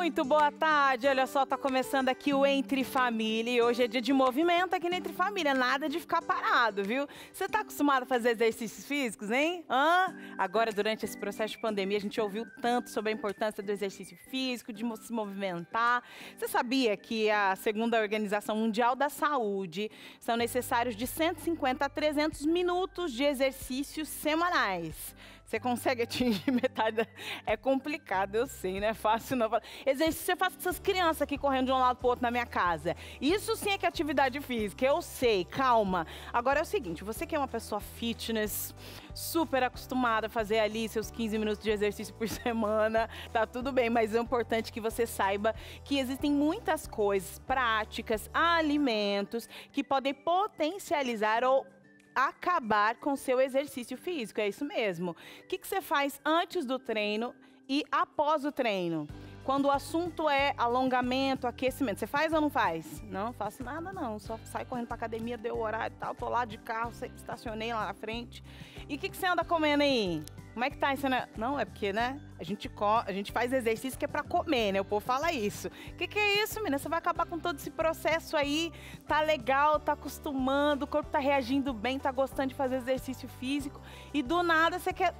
Muito boa tarde. Olha só, tá começando aqui o Entre Família. E hoje é dia de movimento aqui no Entre Família. Nada de ficar parado, viu? Você tá acostumado a fazer exercícios físicos, hein? Hã? Agora, durante esse processo de pandemia, a gente ouviu tanto sobre a importância do exercício físico, de se movimentar. Você sabia que a segunda Organização Mundial da Saúde são necessários de 150 a 300 minutos de exercícios semanais? Você consegue atingir metade. Da... É complicado, eu sei, não é fácil não. Exercício você faz com essas crianças aqui correndo de um lado pro outro na minha casa. Isso sim é que é atividade física, eu sei, calma. Agora é o seguinte, você que é uma pessoa fitness, super acostumada a fazer ali seus 15 minutos de exercício por semana, tá tudo bem, mas é importante que você saiba que existem muitas coisas, práticas, alimentos que podem potencializar ou acabar com seu exercício físico, é isso mesmo. O que, que você faz antes do treino e após o treino? Quando o assunto é alongamento, aquecimento, você faz ou não faz? Não, faço nada não, só sai correndo pra academia, deu o horário e tal, tô lá de carro, estacionei lá na frente. E o que, que você anda comendo aí? Como é que tá isso, Não, é porque, né? A gente, co a gente faz exercício que é pra comer, né? O povo fala isso. O que, que é isso, menina? Você vai acabar com todo esse processo aí. Tá legal, tá acostumando, o corpo tá reagindo bem, tá gostando de fazer exercício físico. E do nada você quer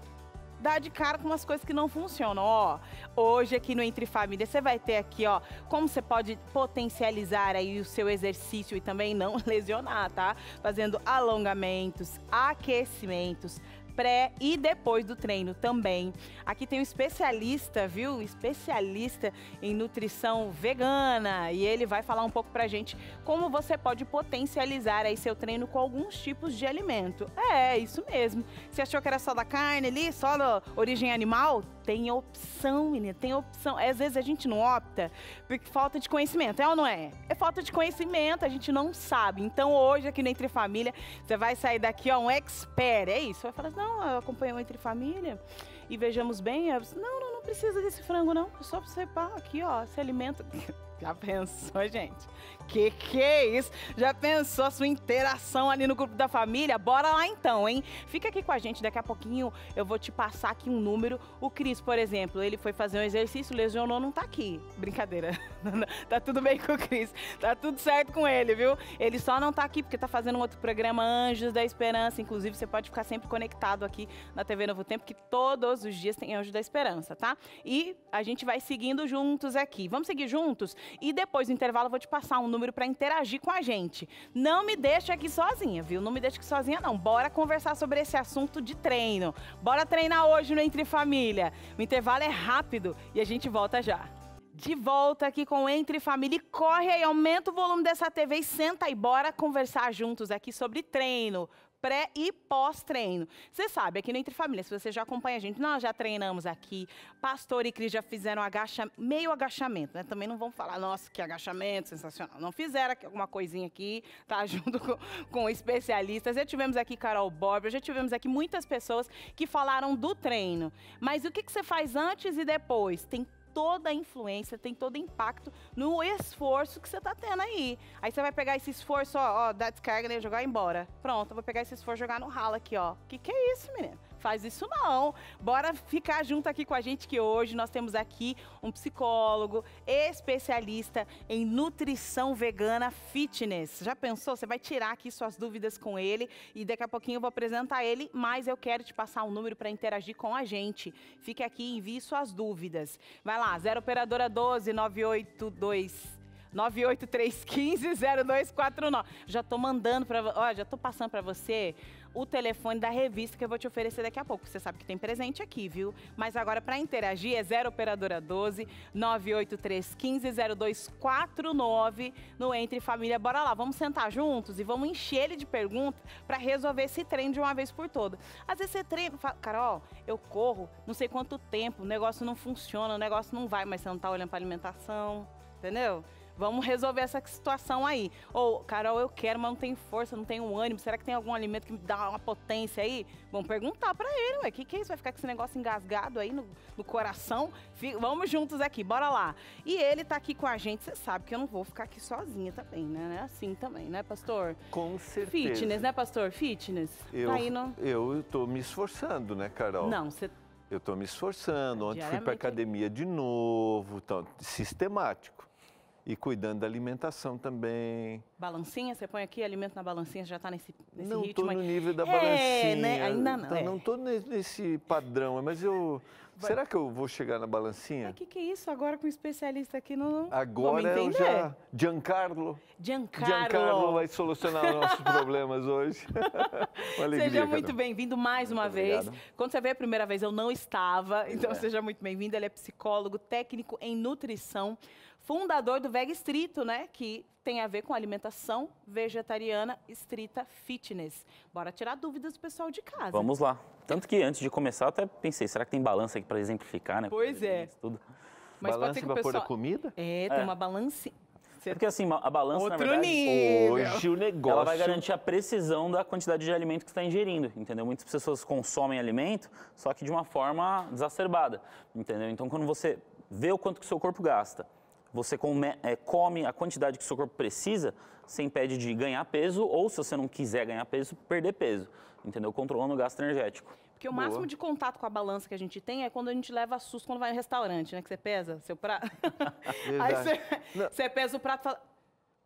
dar de cara com umas coisas que não funcionam. Ó, hoje aqui no Entre Família você vai ter aqui, ó, como você pode potencializar aí o seu exercício e também não lesionar, tá? Fazendo alongamentos, aquecimentos, pré e depois do treino também. Aqui tem um especialista, viu? Especialista em nutrição vegana e ele vai falar um pouco pra gente como você pode potencializar aí seu treino com alguns tipos de alimento. É, isso mesmo. Você achou que era só da carne ali, só da origem animal? Tem opção, menina, tem opção. Às vezes a gente não opta porque falta de conhecimento, é ou não é? É falta de conhecimento, a gente não sabe. Então hoje aqui no Entre Família, você vai sair daqui, ó, um expert. É isso, vai falar assim, não, não, eu acompanho entre família e vejamos bem. Eu disse, não, não, não precisa desse frango, não. É só você pá, aqui, ó, se alimenta. Já pensou, gente? Que que é isso? Já pensou a sua interação ali no grupo da família? Bora lá então, hein? Fica aqui com a gente, daqui a pouquinho eu vou te passar aqui um número. O Cris, por exemplo, ele foi fazer um exercício, lesionou, não tá aqui. Brincadeira. tá tudo bem com o Cris. Tá tudo certo com ele, viu? Ele só não tá aqui porque tá fazendo um outro programa, Anjos da Esperança. Inclusive, você pode ficar sempre conectado aqui na TV Novo Tempo, que todos os dias tem Anjos da Esperança, tá? E a gente vai seguindo juntos aqui. Vamos seguir juntos? E depois do intervalo eu vou te passar um número para interagir com a gente. Não me deixe aqui sozinha, viu? Não me deixe aqui sozinha, não. Bora conversar sobre esse assunto de treino. Bora treinar hoje no Entre Família. O intervalo é rápido e a gente volta já. De volta aqui com Entre Família. E corre aí, aumenta o volume dessa TV e senta e bora conversar juntos aqui sobre treino, pré e pós-treino. Você sabe, aqui no Entre Famílias, se você já acompanha a gente, nós já treinamos aqui, Pastor e Cris já fizeram agacha, meio agachamento, né? Também não vão falar, nossa, que agachamento, sensacional. Não fizeram aqui, alguma coisinha aqui, tá? Junto com, com especialistas. Já tivemos aqui Carol Bob, já tivemos aqui muitas pessoas que falaram do treino. Mas o que, que você faz antes e depois? Tem toda a influência, tem todo o impacto no esforço que você está tendo aí. Aí você vai pegar esse esforço, ó, ó dar descarga, né, jogar embora. Pronto, eu vou pegar esse esforço e jogar no ralo aqui, ó. Que que é isso, menino? faz isso não. Bora ficar junto aqui com a gente que hoje nós temos aqui um psicólogo especialista em nutrição vegana fitness. Já pensou? Você vai tirar aqui suas dúvidas com ele e daqui a pouquinho eu vou apresentar ele, mas eu quero te passar um número para interagir com a gente. Fique aqui e envie suas dúvidas. Vai lá, 0 operadora 12 982 983150249. Já tô mandando para, ó, já tô passando para você o telefone da revista que eu vou te oferecer daqui a pouco. Você sabe que tem presente aqui, viu? Mas agora, para interagir, é 0 Operadora 12 98315 0249 no Entre Família. Bora lá, vamos sentar juntos e vamos encher ele de perguntas para resolver esse trem de uma vez por toda. Às vezes você treina, fala, Carol, eu corro não sei quanto tempo, o negócio não funciona, o negócio não vai, mas você não tá olhando para alimentação, entendeu? Vamos resolver essa situação aí. Ou, Carol, eu quero, mas não tenho força, não tenho ânimo. Será que tem algum alimento que me dá uma potência aí? Vamos perguntar para ele, ué. O que, que é isso? Vai ficar com esse negócio engasgado aí no, no coração? Fica, vamos juntos aqui, bora lá. E ele tá aqui com a gente, você sabe que eu não vou ficar aqui sozinha também, né? É assim também, né, pastor? Com certeza. Fitness, né, pastor? Fitness. Tá eu, tá eu tô me esforçando, né, Carol? Não, você eu estou me esforçando. Ontem fui para academia de novo, então, sistemático e cuidando da alimentação também. Balancinha, você põe aqui alimento na balancinha, já está nesse, nesse não ritmo. Não estou no nível da é, né? balancinha. Né? Ainda não. Então, é. Não estou nesse padrão, mas eu... Vai. Será que eu vou chegar na balancinha? O é, que, que, é isso agora com um especialista aqui no... Agora eu já... Giancarlo. Giancarlo. Giancarlo vai solucionar nossos problemas hoje. alegria, seja muito bem-vindo mais uma vez. Quando você veio a primeira vez, eu não estava. Então, é. seja muito bem-vindo. Ele é psicólogo, técnico em nutrição fundador do Veg Estrito, né? Que tem a ver com alimentação vegetariana estrita fitness. Bora tirar dúvidas do pessoal de casa. Vamos lá. Tanto que antes de começar, até pensei, será que tem balança aqui para exemplificar, né? Pois é. Tudo. Mas balança para pessoal... pôr comida? É, tem é. uma balança. É porque assim, a balança, Outro na verdade, nível. hoje o negócio... Ela vai garantir a precisão da quantidade de alimento que está ingerindo, entendeu? Muitas pessoas consomem alimento, só que de uma forma desacerbada, entendeu? Então, quando você vê o quanto que o seu corpo gasta, você come, é, come a quantidade que seu corpo precisa, você impede de ganhar peso ou, se você não quiser ganhar peso, perder peso. Entendeu? Controlando o gasto energético. Porque o Boa. máximo de contato com a balança que a gente tem é quando a gente leva susto quando vai no restaurante, né? Que você pesa seu prato. Aí você, você, pesa o prato e fala: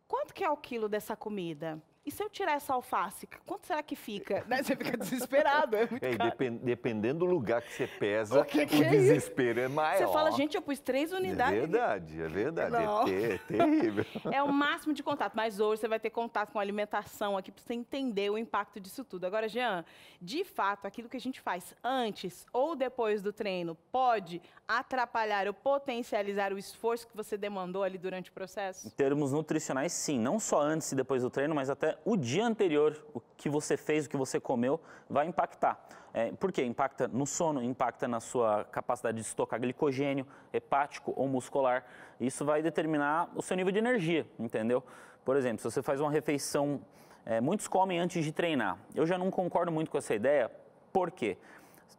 quanto que é o quilo dessa comida? E se eu tirar essa alface, quanto será que fica? Né? Você fica desesperado. É muito é, depend, dependendo do lugar que você pesa, o, que que o é desespero isso? é maior. Você fala, gente, eu pus três é unidades. É verdade, é verdade. Não. É, terrível. É o máximo de contato. Mas hoje você vai ter contato com alimentação aqui para você entender o impacto disso tudo. Agora, Jean, de fato, aquilo que a gente faz antes ou depois do treino pode atrapalhar ou potencializar o esforço que você demandou ali durante o processo? Em termos nutricionais, sim. Não só antes e depois do treino, mas até o dia anterior, o que você fez, o que você comeu, vai impactar. É, por quê? Impacta no sono, impacta na sua capacidade de estocar glicogênio hepático ou muscular. Isso vai determinar o seu nível de energia, entendeu? Por exemplo, se você faz uma refeição, é, muitos comem antes de treinar. Eu já não concordo muito com essa ideia, por quê?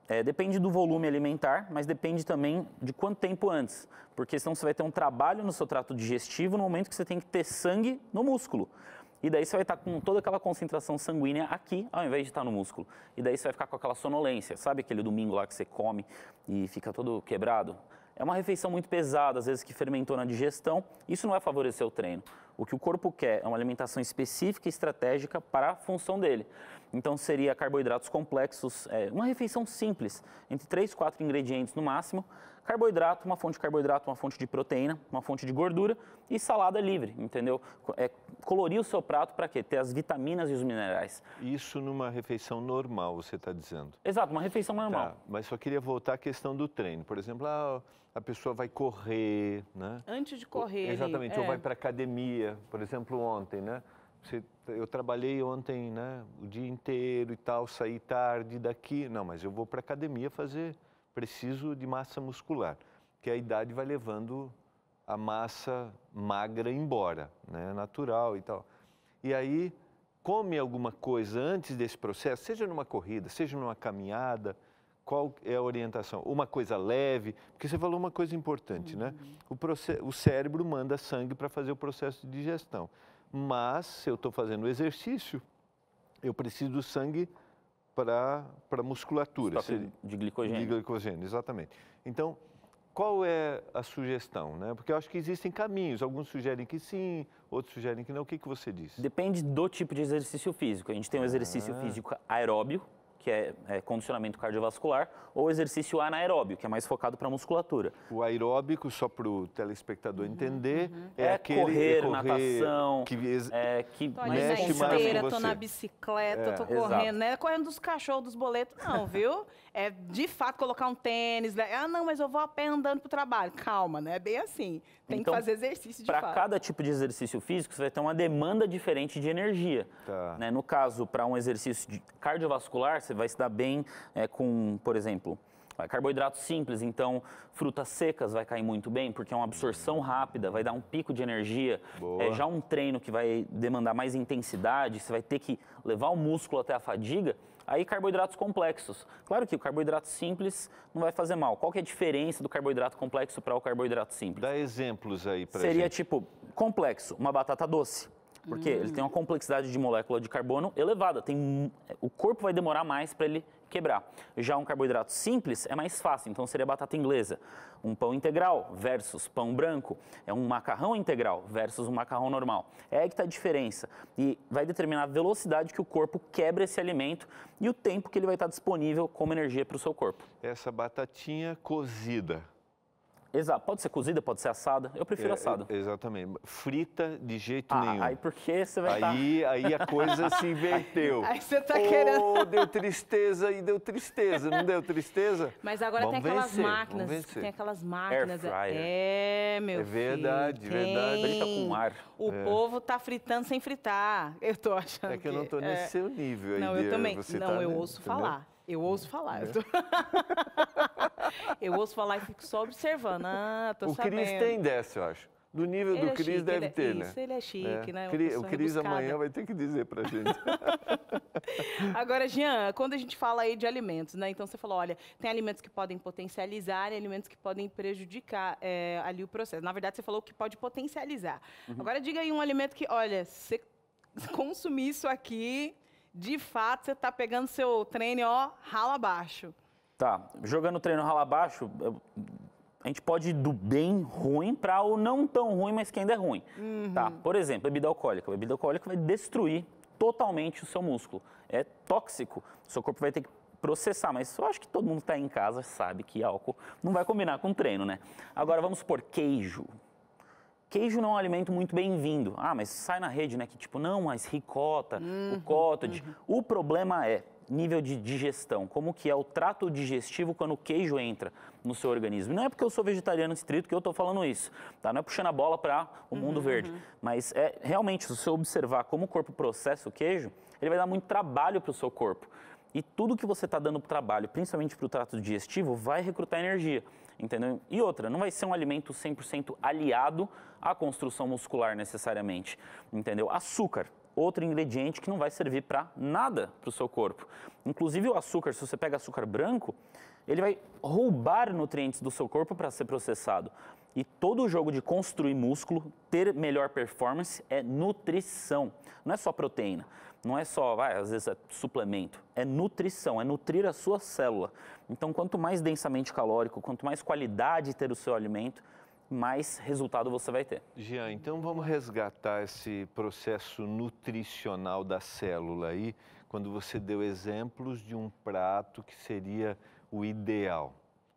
É, depende do volume alimentar, mas depende também de quanto tempo antes, porque senão você vai ter um trabalho no seu trato digestivo no momento que você tem que ter sangue no músculo. E daí você vai estar com toda aquela concentração sanguínea aqui, ao invés de estar no músculo. E daí você vai ficar com aquela sonolência. Sabe aquele domingo lá que você come e fica todo quebrado? É uma refeição muito pesada, às vezes que fermentou na digestão. Isso não vai favorecer o treino. O que o corpo quer é uma alimentação específica e estratégica para a função dele. Então seria carboidratos complexos, é, uma refeição simples, entre 3, 4 ingredientes no máximo, Carboidrato, uma fonte de carboidrato, uma fonte de proteína, uma fonte de gordura e salada livre, entendeu? É, colorir o seu prato para quê? Ter as vitaminas e os minerais. Isso numa refeição normal, você está dizendo? Exato, uma refeição tá, normal. Tá, mas só queria voltar à questão do treino. Por exemplo, a, ah, a pessoa vai correr, né? Antes de correr. Ou, exatamente, é. ou vai para academia, por exemplo, ontem, né? Você, eu trabalhei ontem, né? O dia inteiro e tal, saí tarde daqui. Não, mas eu vou para academia fazer preciso de massa muscular, que a idade vai levando a massa magra embora, né? natural e tal. E aí come alguma coisa antes desse processo, seja numa corrida, seja numa caminhada, qual é a orientação? Uma coisa leve, porque você falou uma coisa importante, né? uhum. né? O, o cérebro manda sangue para fazer o processo de digestão. Mas, se eu estou fazendo exercício, eu preciso do sangue para para musculatura. Seria, de glicogênio. De glicogênio, exatamente. Então, qual é a sugestão, né? Porque eu acho que existem caminhos. Alguns sugerem que sim, outros sugerem que não. O que, que você diz? Depende do tipo de exercício físico. A gente tem um exercício ah. físico aeróbio, que é, é condicionamento cardiovascular, ou exercício anaeróbio, que é mais focado para musculatura. O aeróbico, só para o telespectador uhum, entender, uhum. é, é aquele... É correr, é correr, natação, que, é, que tô mexe na esteira, mais com tô na bicicleta, é, tô correndo, exato. né? Correndo dos cachorros, dos boletos, não, viu? É, de fato, colocar um tênis, né? ah, não, mas eu vou a pé andando pro trabalho. Calma, né? é bem assim. Tem então, que fazer exercício de Para cada tipo de exercício físico, você vai ter uma demanda diferente de energia. Tá. Né? No caso, para um exercício cardiovascular, você vai se dar bem é, com, por exemplo, Carboidratos simples, então frutas secas vai cair muito bem, porque é uma absorção rápida, vai dar um pico de energia. Boa. É já um treino que vai demandar mais intensidade, você vai ter que levar o músculo até a fadiga. Aí carboidratos complexos. Claro que o carboidrato simples não vai fazer mal. Qual que é a diferença do carboidrato complexo para o carboidrato simples? Dá exemplos aí para Seria gente. tipo complexo, uma batata doce porque hum. ele tem uma hum. complexidade de molécula de carbono elevada. Tem, o corpo vai demorar mais para ele quebrar. Já um carboidrato simples é mais fácil, então seria batata inglesa. Um pão integral versus pão branco. É um macarrão integral versus um macarrão normal. É aí que está a diferença. E vai determinar a velocidade que o corpo quebra esse alimento e o tempo que ele vai estar tá disponível como energia para o seu corpo. Essa batatinha cozida Exato. Pode ser cozida, pode ser assada. Eu prefiro é, assada. É, exatamente. Frita de jeito ah, nenhum. Aí porque você vai tá- aí, tá... aí a coisa se inverteu. Aí você tá oh, querendo... deu tristeza e deu tristeza. Não deu tristeza? Mas agora vamos tem aquelas vencer, máquinas. Tem aquelas máquinas. É, é, meu é verdade, filho. É verdade, verdade. Frita com ar. O é. povo tá fritando sem fritar. Eu tô achando É que, que eu não tô nesse é. seu nível aí. Não, eu também. Não, tá eu ouço falar. Eu né? ouso falar. Eu, né? eu ouso falar e fico só observando. Ah, tô o Cris tem dessa, eu acho. Do nível ele do é Cris deve é ter, isso, né? Isso, ele é chique, é. né? o Cris amanhã vai ter que dizer pra gente. Agora, Jean, quando a gente fala aí de alimentos, né? Então você falou, olha, tem alimentos que podem potencializar e alimentos que podem prejudicar é, ali o processo. Na verdade, você falou que pode potencializar. Uhum. Agora diga aí um alimento que, olha, você consumir isso aqui, de fato você está pegando seu treino, ó, rala abaixo. Tá. Jogando o treino rala abaixo, a gente pode ir do bem ruim para o não tão ruim, mas que ainda é ruim. Uhum. Tá. Por exemplo, bebida alcoólica. A bebida alcoólica vai destruir totalmente o seu músculo. É tóxico. O seu corpo vai ter que processar, mas eu acho que todo mundo que está em casa sabe que álcool não vai combinar com treino, né? Agora vamos por queijo queijo não é um alimento muito bem-vindo. Ah, mas sai na rede, né? Que tipo, não, mas ricota, uhum, o cottage. Uhum. O problema é nível de digestão, como que é o trato digestivo quando o queijo entra no seu organismo. Não é porque eu sou vegetariano estrito que eu estou falando isso, tá? Não é puxando a bola para o uhum, mundo uhum, verde, mas é realmente se você observar como o corpo processa o queijo, ele vai dar muito trabalho para o seu corpo. E tudo que você está dando para o trabalho, principalmente para o trato digestivo, vai recrutar energia entendeu? E outra, não vai ser um alimento 100% aliado à construção muscular necessariamente, entendeu? Açúcar, outro ingrediente que não vai servir para nada para o seu corpo. Inclusive o açúcar, se você pega açúcar branco, ele vai roubar nutrientes do seu corpo para ser processado. E todo o jogo de construir músculo, ter melhor performance é nutrição, não é só proteína. Não é só, vai, às vezes é suplemento, é nutrição, é nutrir a sua célula. Então, quanto mais densamente calórico, quanto mais qualidade ter o seu alimento, mais resultado você vai ter. Jean, então vamos resgatar esse processo nutricional da célula aí, quando você deu exemplos de um prato que seria o ideal,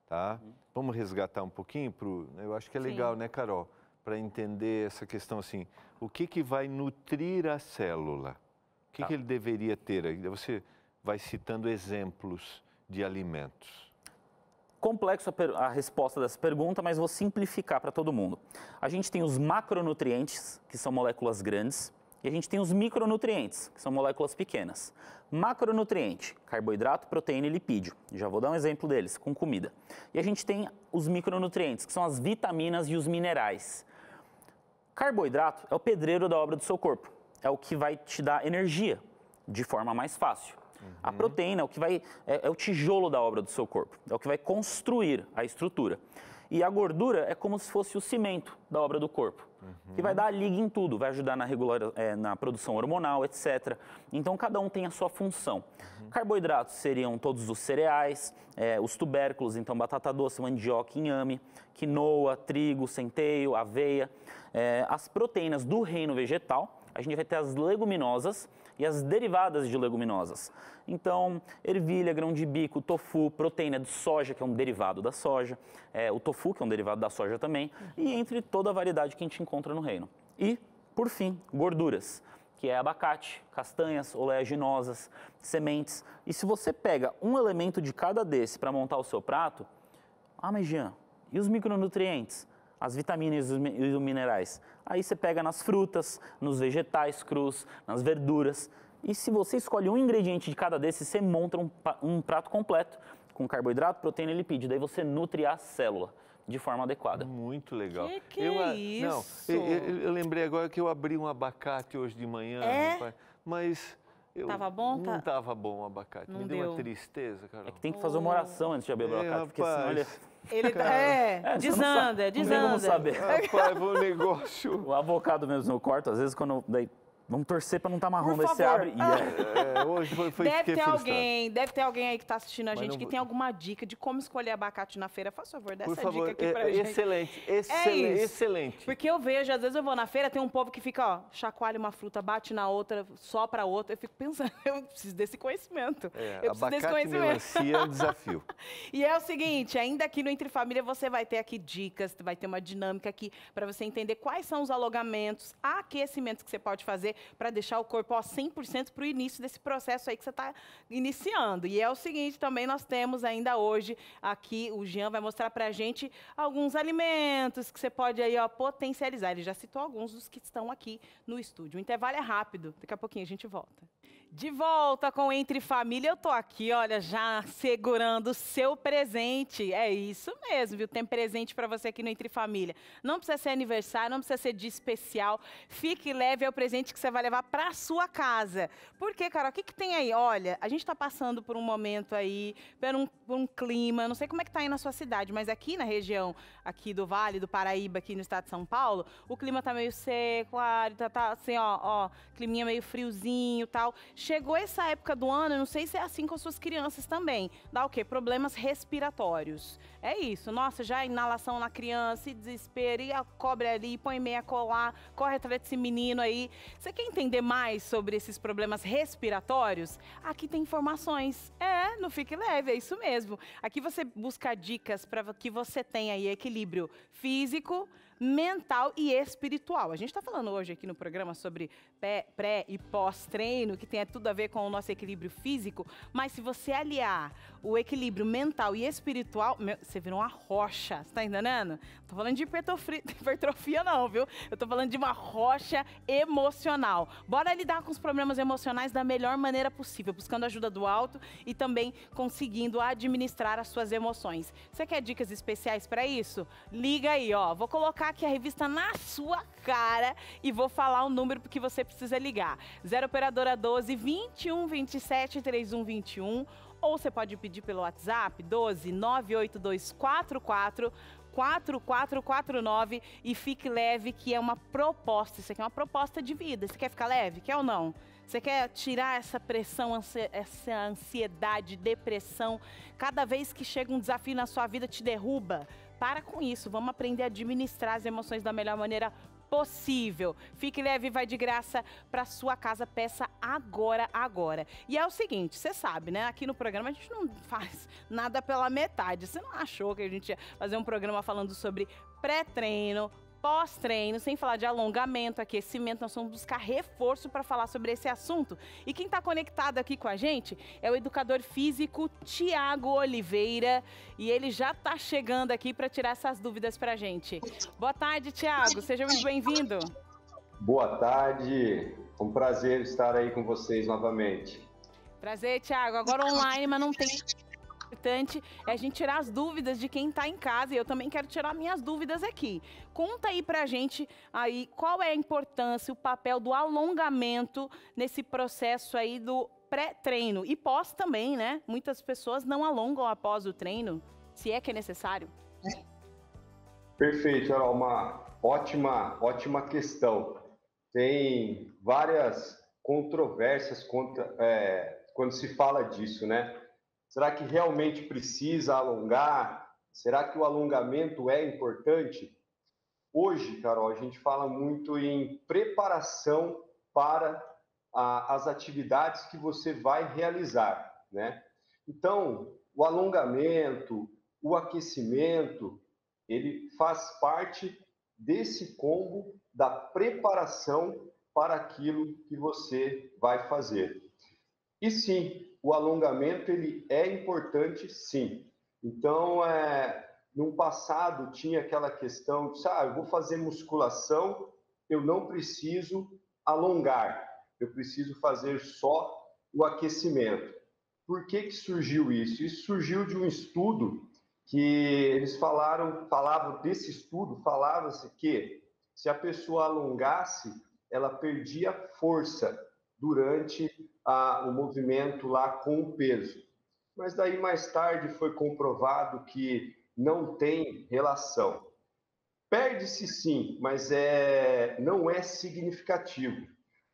tá? Vamos resgatar um pouquinho pro, eu acho que é legal, né, Carol, para entender essa questão assim, o que que vai nutrir a célula? O que, tá. que ele deveria ter? Você vai citando exemplos de alimentos. Complexo a, a resposta dessa pergunta, mas vou simplificar para todo mundo. A gente tem os macronutrientes, que são moléculas grandes, e a gente tem os micronutrientes, que são moléculas pequenas. Macronutriente, carboidrato, proteína e lipídio. Já vou dar um exemplo deles, com comida. E a gente tem os micronutrientes, que são as vitaminas e os minerais. Carboidrato é o pedreiro da obra do seu corpo é o que vai te dar energia de forma mais fácil. Uhum. A proteína é o que vai é, é, o tijolo da obra do seu corpo, é o que vai construir a estrutura. E a gordura é como se fosse o cimento da obra do corpo, uhum. que vai dar a liga em tudo, vai ajudar na, regular, é, na produção hormonal, etc. Então cada um tem a sua função. Uhum. Carboidratos seriam todos os cereais, é, os tubérculos, então batata doce, mandioca, inhame, quinoa, trigo, centeio, aveia. É, as proteínas do reino vegetal, a gente vai ter as leguminosas e as derivadas de leguminosas. Então, ervilha, grão de bico, tofu, proteína de soja, que é um derivado da soja, é, o tofu, que é um derivado da soja também, e entre toda a variedade que a gente encontra no reino. E, por fim, gorduras que é abacate, castanhas, oleaginosas, sementes. E se você pega um elemento de cada desse para montar o seu prato, ah, mas Jean, e os micronutrientes? as vitaminas e os minerais. Aí você pega nas frutas, nos vegetais crus, nas verduras. E se você escolhe um ingrediente de cada desses, você monta um, prato completo com carboidrato, proteína e lipídio. Daí você nutre a célula de forma adequada. Muito legal. Que que eu, é isso? Não, eu, eu, eu, lembrei agora que eu abri um abacate hoje de manhã, é? pai, mas... Eu tava bom? Não tá? tava bom o abacate. Não Me deu, deu, uma tristeza, cara. É que tem que fazer uma oração antes de abrir o é, abacate, é, porque senão ele é ele tá, é, é, é desanda, desanda. Não tem saber. Rapaz, vou é negócio. O avocado mesmo eu corto, às vezes quando eu, daí Vamos torcer para não estar tá marrom, mas você abre. Ah. E é. é, hoje foi, foi Deve ter alguém, deve ter alguém aí que está assistindo a gente não... que tem alguma dica de como escolher abacate na feira. Faz favor, dessa Por favor, dica aqui é, para é, gente. Excelente, é excelente, excelente. Porque eu vejo, às vezes eu vou na feira, tem um povo que fica, ó, chacoalha uma fruta, bate na outra, só para outra. Eu fico pensando, eu preciso desse conhecimento. É, eu preciso desse conhecimento. é um desafio. e é o seguinte, ainda aqui no Entre Família você vai ter aqui dicas, vai ter uma dinâmica aqui para você entender quais são os alogamentos aquecimentos que você pode fazer para deixar o corpo ó, 100% para o início desse processo aí que você está iniciando. E é o seguinte, também nós temos ainda hoje aqui, o Jean vai mostrar para a gente alguns alimentos que você pode aí ó, potencializar. Ele já citou alguns dos que estão aqui no estúdio. O intervalo é rápido, daqui a pouquinho a gente volta. De volta com Entre Família, eu tô aqui, olha, já segurando o seu presente. É isso mesmo, viu? Tem presente para você aqui no Entre Família. Não precisa ser aniversário, não precisa ser dia especial. Fique leve, é o presente que você vai levar para sua casa. Por quê, Carol, o que, que tem aí? Olha, a gente tá passando por um momento aí, por um, por um clima, não sei como é que tá aí na sua cidade, mas aqui na região, aqui do Vale do Paraíba, aqui no estado de São Paulo, o clima tá meio seco, árido, tá, tá assim, ó, ó, climinha meio friozinho e tal Chegou essa época do ano, eu não sei se é assim com as suas crianças também. Dá o quê? Problemas respiratórios. É isso. Nossa, já inalação na criança, e desespero, e a cobra é ali, põe meia colar, corre atrás desse menino aí. Você quer entender mais sobre esses problemas respiratórios? Aqui tem informações. É não No Fique Leve, é isso mesmo. Aqui você busca dicas para que você tenha aí equilíbrio físico, mental e espiritual. A gente está falando hoje aqui no programa sobre pré e pós-treino, que tem tudo a ver com o nosso equilíbrio físico, mas se você aliar o equilíbrio mental e espiritual, meu, você virou uma rocha, você tá entendendo? Estou falando de hipertrofia, não, viu? Eu estou falando de uma rocha emocional. Bora lidar com os problemas emocionais da melhor maneira possível, buscando ajuda do alto e também também conseguindo administrar as suas emoções. Você quer dicas especiais para isso? Liga aí, ó. Vou colocar aqui a revista na sua cara e vou falar o número que você precisa ligar. 0 operadora 12 21 27 3121 ou você pode pedir pelo WhatsApp 12 98244 4449 e fique leve que é uma proposta, isso aqui é uma proposta de vida. Você quer ficar leve? Quer ou não? Você quer tirar essa pressão, essa ansiedade, depressão? Cada vez que chega um desafio na sua vida, te derruba? Para com isso, vamos aprender a administrar as emoções da melhor maneira possível. Fique leve e vai de graça para sua casa. Peça agora, agora. E é o seguinte, você sabe, né? Aqui no programa a gente não faz nada pela metade. Você não achou que a gente ia fazer um programa falando sobre pré-treino, pós-treino, sem falar de alongamento, aquecimento, nós vamos buscar reforço para falar sobre esse assunto. E quem está conectado aqui com a gente é o educador físico Tiago Oliveira e ele já está chegando aqui para tirar essas dúvidas para a gente. Boa tarde, Tiago, seja muito bem-vindo. Boa tarde, um prazer estar aí com vocês novamente. Prazer, Tiago. Agora online, mas não tem importante é a gente tirar as dúvidas de quem está em casa e eu também quero tirar minhas dúvidas aqui. Conta aí pra gente aí qual é a importância, o papel do alongamento nesse processo aí do pré-treino e pós também, né? Muitas pessoas não alongam após o treino, se é que é necessário. Perfeito, era uma ótima, ótima questão. Tem várias controvérsias contra, é, quando se fala disso, né? Será que realmente precisa alongar? Será que o alongamento é importante? Hoje, Carol, a gente fala muito em preparação para a, as atividades que você vai realizar, né? Então, o alongamento, o aquecimento, ele faz parte desse combo da preparação para aquilo que você vai fazer. E sim, o alongamento ele é importante, sim. Então, é, no passado tinha aquela questão de, ah, eu vou fazer musculação, eu não preciso alongar, eu preciso fazer só o aquecimento. Por que, que surgiu isso? Isso surgiu de um estudo que eles falaram, falavam desse estudo, falava-se que se a pessoa alongasse, ela perdia força durante a, o movimento lá com o peso. Mas daí mais tarde foi comprovado que não tem relação. Perde-se sim, mas é, não é significativo.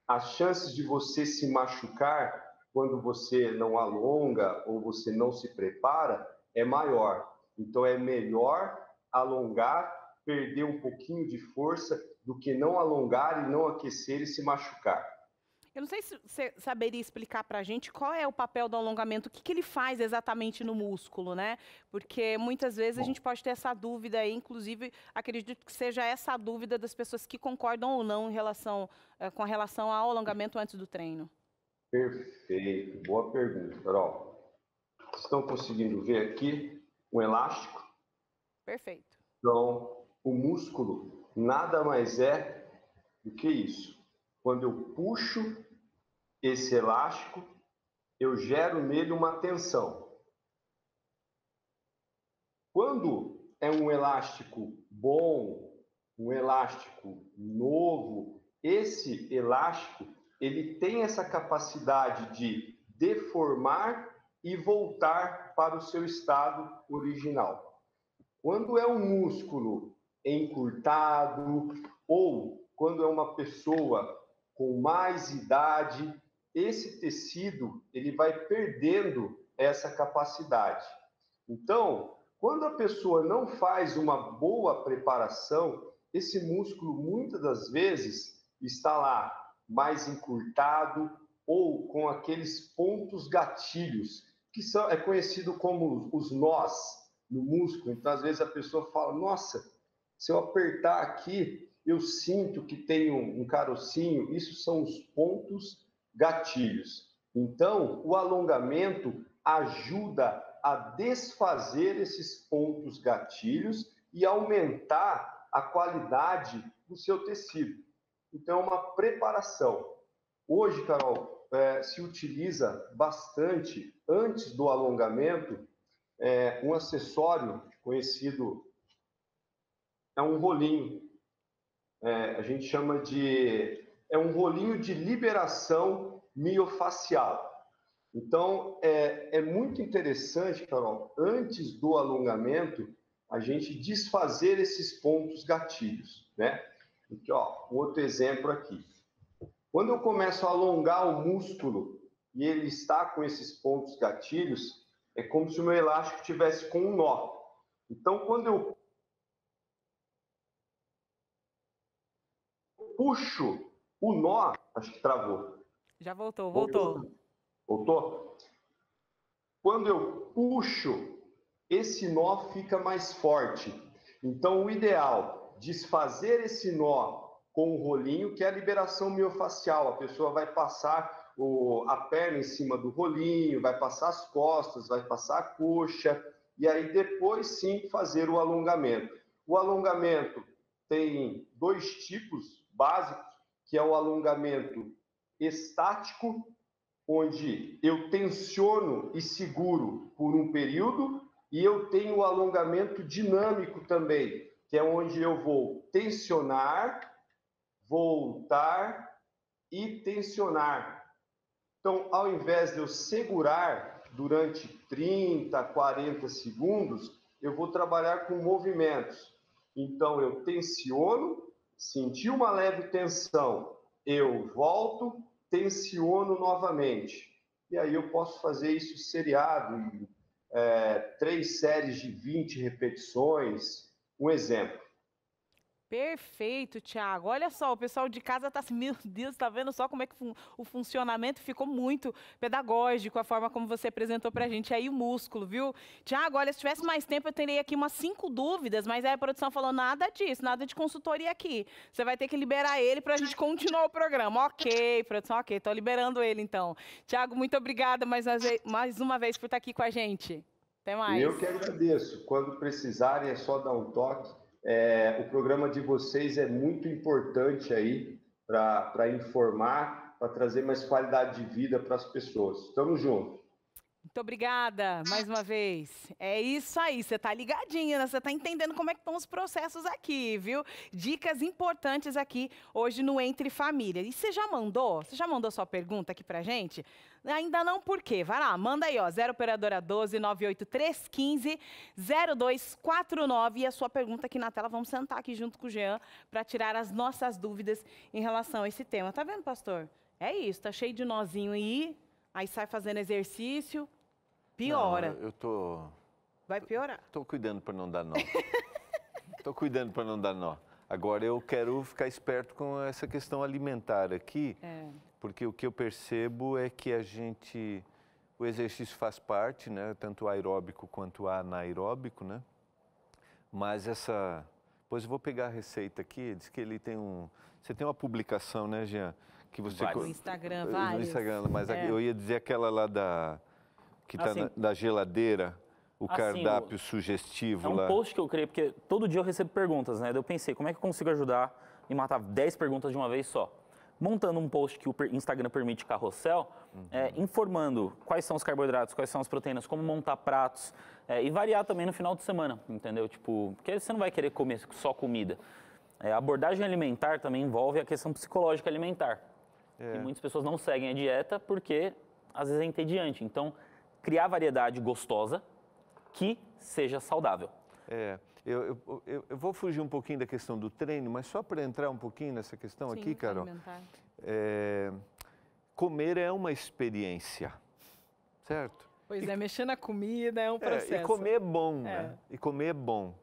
As chances de você se machucar quando você não alonga ou você não se prepara é maior. Então é melhor alongar, perder um pouquinho de força do que não alongar e não aquecer e se machucar. Eu não sei se você saberia explicar para a gente qual é o papel do alongamento, o que, que ele faz exatamente no músculo, né? Porque muitas vezes Bom. a gente pode ter essa dúvida e, inclusive acredito que seja essa a dúvida das pessoas que concordam ou não em relação, eh, com relação ao alongamento antes do treino. Perfeito, boa pergunta, Carol. Estão conseguindo ver aqui o elástico? Perfeito. Então, o músculo nada mais é do que isso. Quando eu puxo esse elástico, eu gero nele uma tensão. Quando é um elástico bom, um elástico novo, esse elástico, ele tem essa capacidade de deformar e voltar para o seu estado original. Quando é um músculo encurtado ou quando é uma pessoa com mais idade, esse tecido ele vai perdendo essa capacidade. Então, quando a pessoa não faz uma boa preparação, esse músculo muitas das vezes está lá mais encurtado ou com aqueles pontos gatilhos, que são, é conhecido como os nós no músculo. Então, às vezes a pessoa fala: Nossa, se eu apertar aqui, eu sinto que tem um, um carocinho. Isso são os pontos gatilhos. Então, o alongamento ajuda a desfazer esses pontos gatilhos e aumentar a qualidade do seu tecido. Então, é uma preparação. Hoje, Carol, é, se utiliza bastante, antes do alongamento, é, um acessório conhecido, é um rolinho. É, a gente chama de é um rolinho de liberação miofacial. Então, é, é muito interessante, Carol, antes do alongamento, a gente desfazer esses pontos gatilhos, né? Aqui, ó, um outro exemplo aqui. Quando eu começo a alongar o músculo e ele está com esses pontos gatilhos, é como se o meu elástico tivesse com um nó. Então, quando eu puxo o nó, acho que travou. Já voltou, voltou. Voltou? Quando eu puxo, esse nó fica mais forte. Então, o ideal, desfazer esse nó com o um rolinho, que é a liberação miofascial. A pessoa vai passar o, a perna em cima do rolinho, vai passar as costas, vai passar a coxa, e aí depois sim fazer o alongamento. O alongamento tem dois tipos básicos que é o alongamento estático, onde eu tensiono e seguro por um período, e eu tenho o alongamento dinâmico também, que é onde eu vou tensionar, voltar e tensionar. Então, ao invés de eu segurar durante 30, 40 segundos, eu vou trabalhar com movimentos. Então, eu tensiono, Senti uma leve tensão, eu volto, tensiono novamente. E aí eu posso fazer isso seriado, é, três séries de 20 repetições. Um exemplo. Perfeito, Thiago. Olha só, o pessoal de casa está assim, meu Deus, tá vendo só como é que fun o funcionamento ficou muito pedagógico, a forma como você apresentou para a gente aí o músculo, viu? Thiago, olha, se tivesse mais tempo eu teria aqui umas cinco dúvidas, mas aí a produção falou nada disso, nada de consultoria aqui. Você vai ter que liberar ele para a gente continuar o programa. Ok, produção, ok, tô liberando ele então. Thiago, muito obrigada mais, mais uma vez por estar aqui com a gente. Até mais. Eu que agradeço. Quando precisarem é só dar um toque. É, o programa de vocês é muito importante aí para informar, para trazer mais qualidade de vida para as pessoas. Tamo junto. Muito obrigada mais uma vez. É isso aí, você tá ligadinha, né? Você tá entendendo como é que estão os processos aqui, viu? Dicas importantes aqui hoje no Entre Família. E você já mandou? Você já mandou sua pergunta aqui pra gente? Ainda não por quê? Vai lá, manda aí, ó, 0 operadora 12 98315 0249 e a sua pergunta aqui na tela. Vamos sentar aqui junto com o Jean para tirar as nossas dúvidas em relação a esse tema. Tá vendo, pastor? É isso, tá cheio de nozinho aí, Aí sai fazendo exercício, piora. Não, eu tô. Vai piorar. Tô cuidando para não dar nó. tô cuidando para não dar nó. Agora eu quero ficar esperto com essa questão alimentar aqui, é. porque o que eu percebo é que a gente o exercício faz parte, né, tanto aeróbico quanto anaeróbico, né? Mas essa, pois eu vou pegar a receita aqui, diz que ele tem um, você tem uma publicação, né, Jean? que você no Instagram, eh, vários. No Instagram, mas é. eu ia dizer aquela lá da que está assim, na, na, geladeira, o assim, cardápio o, sugestivo é um lá. um post que eu criei porque todo dia eu recebo perguntas, né? Eu pensei, como é que eu consigo ajudar e matar 10 perguntas de uma vez só? Montando um post que o Instagram permite carrossel, é, uhum. é, informando quais são os carboidratos, quais são as proteínas, como montar pratos é, e variar também no final de semana, entendeu? Tipo, porque você não vai querer comer só comida. É, a abordagem alimentar também envolve a questão psicológica alimentar. É. E muitas pessoas não seguem a dieta porque às vezes é entediante. Então, criar variedade gostosa que seja saudável. É, eu, eu, eu, vou fugir um pouquinho da questão do treino, mas só para entrar um pouquinho nessa questão Sim, aqui, Carol. É, comer é uma experiência, certo? Pois e, é, mexer na comida é um processo. É, e comer é bom, é. né? E comer é bom.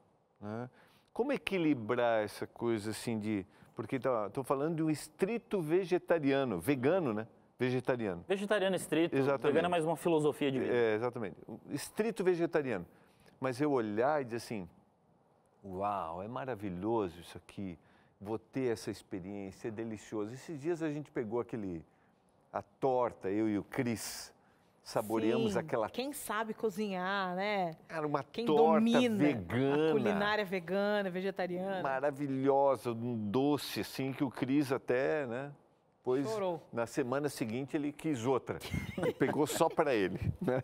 Né? Como equilibrar essa coisa assim de porque estou tá, falando de um estrito vegetariano, vegano, né? Vegetariano. Vegetariano estrito, exatamente. vegano é mais uma filosofia de vida. É, exatamente. Estrito vegetariano. Mas eu olhar e dizer assim, uau, é maravilhoso isso aqui, vou ter essa experiência, é delicioso. Esses dias a gente pegou aquele, a torta, eu e o Cris, saboreamos Sim, aquela. Quem sabe cozinhar, né? Cara, uma quem torta domina vegana. A culinária vegana, vegetariana. Maravilhosa, um doce, assim, que o Cris até, né? Pois Chorou. na semana seguinte ele quis outra. pegou só para ele. Né?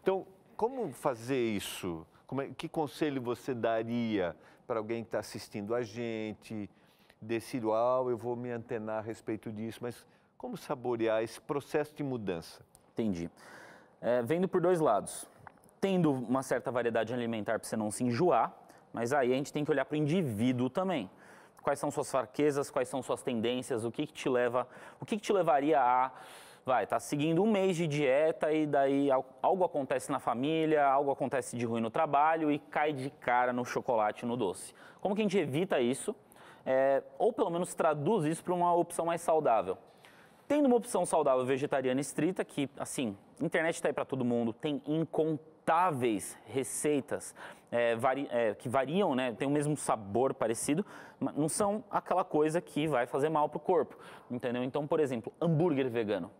Então, como fazer isso? Como é, que conselho você daria para alguém que está assistindo a gente? Decido, ah, eu vou me antenar a respeito disso, mas como saborear esse processo de mudança? Entendi. É, vendo por dois lados. Tendo uma certa variedade alimentar para você não se enjoar, mas aí a gente tem que olhar para o indivíduo também. Quais são suas fraquezas, quais são suas tendências, o que, que te leva, o que, que te levaria a vai, tá seguindo um mês de dieta e daí algo acontece na família, algo acontece de ruim no trabalho e cai de cara no chocolate, no doce. Como que a gente evita isso? É, ou pelo menos traduz isso para uma opção mais saudável. Tendo uma opção saudável vegetariana estrita, que, assim, internet está aí para todo mundo, tem incontáveis receitas é, vari, é, que variam, né? Tem o mesmo sabor parecido, mas não são aquela coisa que vai fazer mal para o corpo, entendeu? Então, por exemplo, hambúrguer vegano.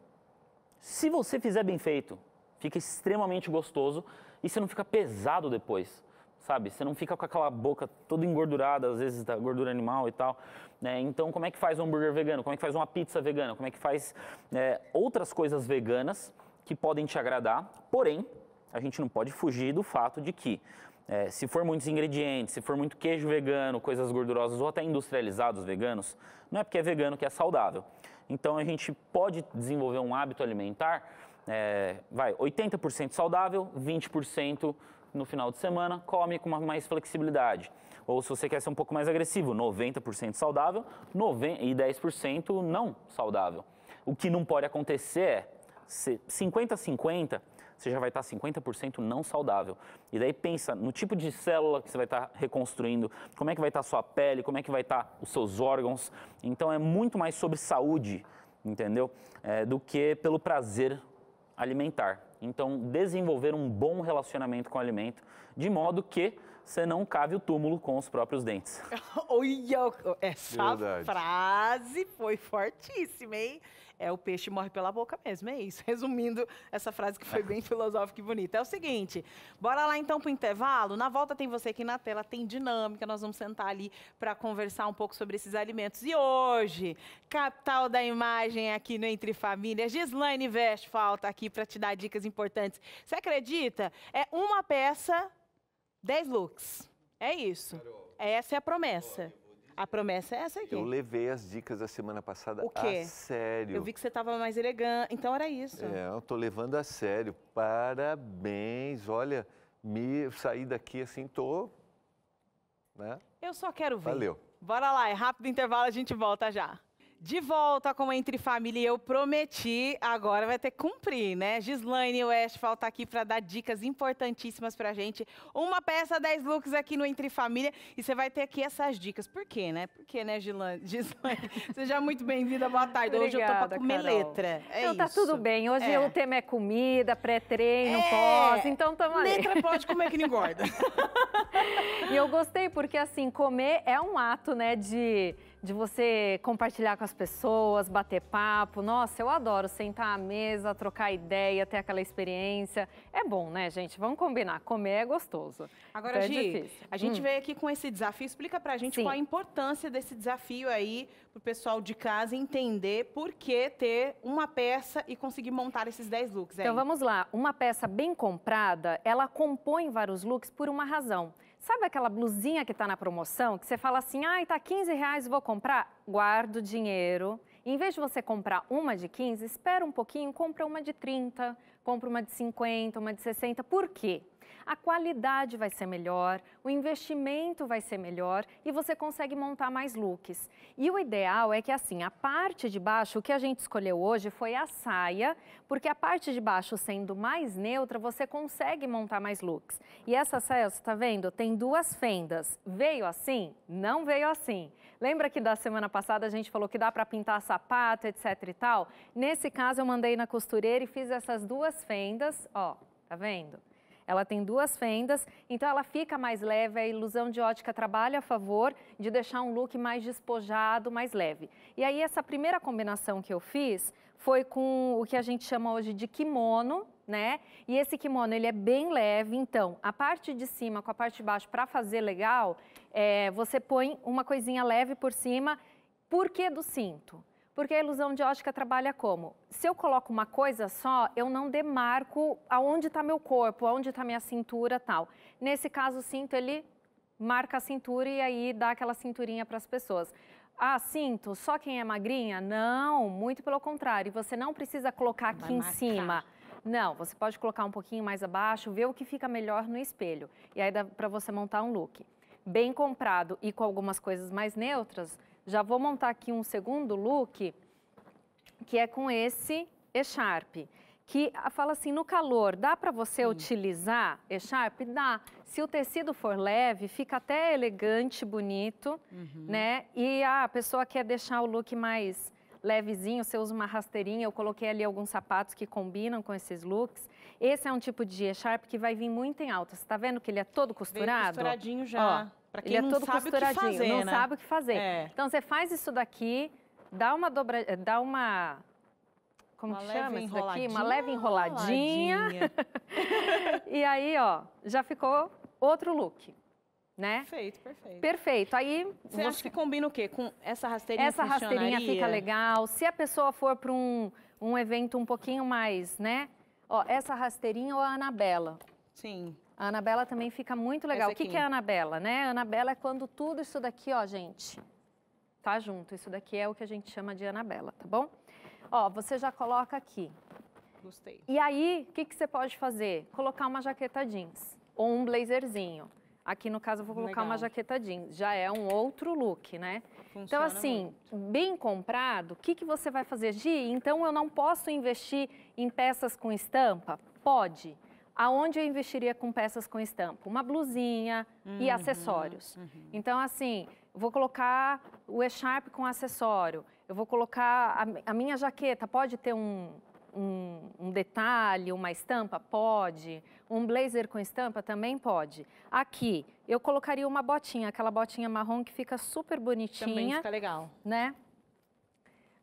Se você fizer bem feito, fica extremamente gostoso e você não fica pesado depois sabe? Você não fica com aquela boca toda engordurada, às vezes, da gordura animal e tal. Né? Então, como é que faz um hambúrguer vegano? Como é que faz uma pizza vegana? Como é que faz é, outras coisas veganas que podem te agradar? Porém, a gente não pode fugir do fato de que é, se for muitos ingredientes, se for muito queijo vegano, coisas gordurosas ou até industrializados veganos, não é porque é vegano que é saudável. Então a gente pode desenvolver um hábito alimentar, é, vai, 80% saudável, 20% no final de semana, come com uma, mais flexibilidade. Ou se você quer ser um pouco mais agressivo, 90% saudável 90, e 10% não saudável. O que não pode acontecer é 50-50, você já vai estar 50% não saudável. E daí pensa no tipo de célula que você vai estar reconstruindo, como é que vai estar a sua pele, como é que vai estar os seus órgãos. Então é muito mais sobre saúde, entendeu? É, do que pelo prazer alimentar. Então, desenvolver um bom relacionamento com o alimento, de modo que você não cave o túmulo com os próprios dentes. Olha, essa Verdade. frase foi fortíssima, hein? é o peixe morre pela boca mesmo. É isso. Resumindo essa frase que foi bem filosófica e bonita. É o seguinte, bora lá então para o intervalo. Na volta tem você aqui na tela, tem dinâmica. Nós vamos sentar ali para conversar um pouco sobre esses alimentos. E hoje, capital da imagem aqui no Entre Famílias, Gislaine vest falta aqui para te dar dicas importantes. Você acredita? É uma peça, 10 looks. É isso. Essa é a promessa. A promessa é essa aqui. Eu levei as dicas da semana passada o quê? a sério. Eu vi que você estava mais elegante, então era isso. É, eu tô levando a sério. Parabéns. Olha, me saí daqui assim, tô né? Eu só quero ver. Valeu. Bora lá, é rápido intervalo, a gente volta já. De volta com Entre Família, eu prometi, agora vai ter que cumprir, né? Gislaine West tá aqui para dar dicas importantíssimas a gente. Uma peça, 10 looks aqui no Entre Família e você vai ter aqui essas dicas. Por quê, né? Por quê, né, Gislaine? Seja muito bem-vinda, boa tarde. Hoje Obrigada, eu tô pra comer Carol. letra. É então tá isso. tudo bem, hoje é. o tema é comida, pré-treino, é. pós, então tamo aí. Letra pode comer é que não engorda. e eu gostei porque, assim, comer é um ato, né, de de você compartilhar com as pessoas, bater papo. Nossa, eu adoro sentar à mesa, trocar ideia, ter aquela experiência. É bom, né, gente? Vamos combinar. Comer é gostoso. Agora, então, é Gi, é a gente hum. veio aqui com esse desafio. Explica pra gente Sim. qual a importância desse desafio aí pro pessoal de casa entender por que ter uma peça e conseguir montar esses 10 looks. Aí. Então vamos lá. Uma peça bem comprada, ela compõe vários looks por uma razão. Sabe aquela blusinha que está na promoção, que você fala assim, ah, está 15 reais, vou comprar? Guarda o dinheiro. Em vez de você comprar uma de 15, espera um pouquinho, compra uma de 30, compra uma de 50, uma de 60. Por quê? a qualidade vai ser melhor, o investimento vai ser melhor e você consegue montar mais looks. E o ideal é que assim, a parte de baixo, o que a gente escolheu hoje foi a saia, porque a parte de baixo sendo mais neutra, você consegue montar mais looks. E essa saia, você tá vendo, tem duas fendas. Veio assim? Não veio assim. Lembra que da semana passada a gente falou que dá para pintar sapato, etc e tal? Nesse caso eu mandei na costureira e fiz essas duas fendas, ó, tá vendo? Ela tem duas fendas, então ela fica mais leve. A ilusão de ótica trabalha a favor de deixar um look mais despojado, mais leve. E aí, essa primeira combinação que eu fiz foi com o que a gente chama hoje de kimono, né? E esse kimono ele é bem leve, então a parte de cima com a parte de baixo para fazer legal, é, você põe uma coisinha leve por cima. Por que do cinto? Porque a ilusão de ótica trabalha como? Se eu coloco uma coisa só, eu não demarco aonde está meu corpo, aonde está minha cintura tal. Nesse caso, o cinto, ele marca a cintura e aí dá aquela cinturinha para as pessoas. Ah, cinto, só quem é magrinha? Não, muito pelo contrário. Você não precisa colocar aqui Vai em marcar. cima. Não, você pode colocar um pouquinho mais abaixo, ver o que fica melhor no espelho. E aí dá para você montar um look. Bem comprado e com algumas coisas mais neutras, já vou montar aqui um segundo look, que é com esse echarpe que fala assim, no calor, dá para você Sim. utilizar echarpe? Dá. Se o tecido for leve, fica até elegante, bonito, uhum. né? E a pessoa quer deixar o look mais levezinho, você usa uma rasteirinha, eu coloquei ali alguns sapatos que combinam com esses looks. Esse é um tipo de echarpe que vai vir muito em alta. Você está vendo que ele é todo costurado? Bem costuradinho já. Ó. Para quem ele é não todo sabe costuradinho, fazer, não né? sabe o que fazer. É. Então você faz isso daqui, dá uma dobra, eh, dá uma como uma que chama isso daqui? Uma leve enroladinha. e aí, ó, já ficou outro look. Né? Perfeito, perfeito. Perfeito. Aí você, você... acha que combina o quê? Com essa rasteirinha Essa rasteirinha fica legal. Se a pessoa for para um, um evento um pouquinho mais, né? Ó, essa rasteirinha é ou a Anabela. Sim. A Anabela também fica muito legal. O que, que é a Anabela, né? A Anabela é quando tudo isso daqui, ó, gente, tá junto. Isso daqui é o que a gente chama de Anabela, tá bom? Ó, você já coloca aqui. Gostei. E aí, o que, que você pode fazer? Colocar uma jaqueta jeans ou um blazerzinho. Aqui, no caso, eu vou colocar legal. uma jaqueta jeans. Já é um outro look, né? Funciona então, assim, muito. bem comprado, o que, que você vai fazer? Gi, então eu não posso investir em peças com estampa? Pode. Pode aonde eu investiria com peças com estampa? Uma blusinha uhum, e acessórios. Uhum. Então, assim, vou colocar o echarpe com acessório, eu vou colocar a, a minha jaqueta, pode ter um, um, um, detalhe, uma estampa? Pode. Um blazer com estampa também pode. Aqui, eu colocaria uma botinha, aquela botinha marrom que fica super bonitinha. Também fica legal. Né?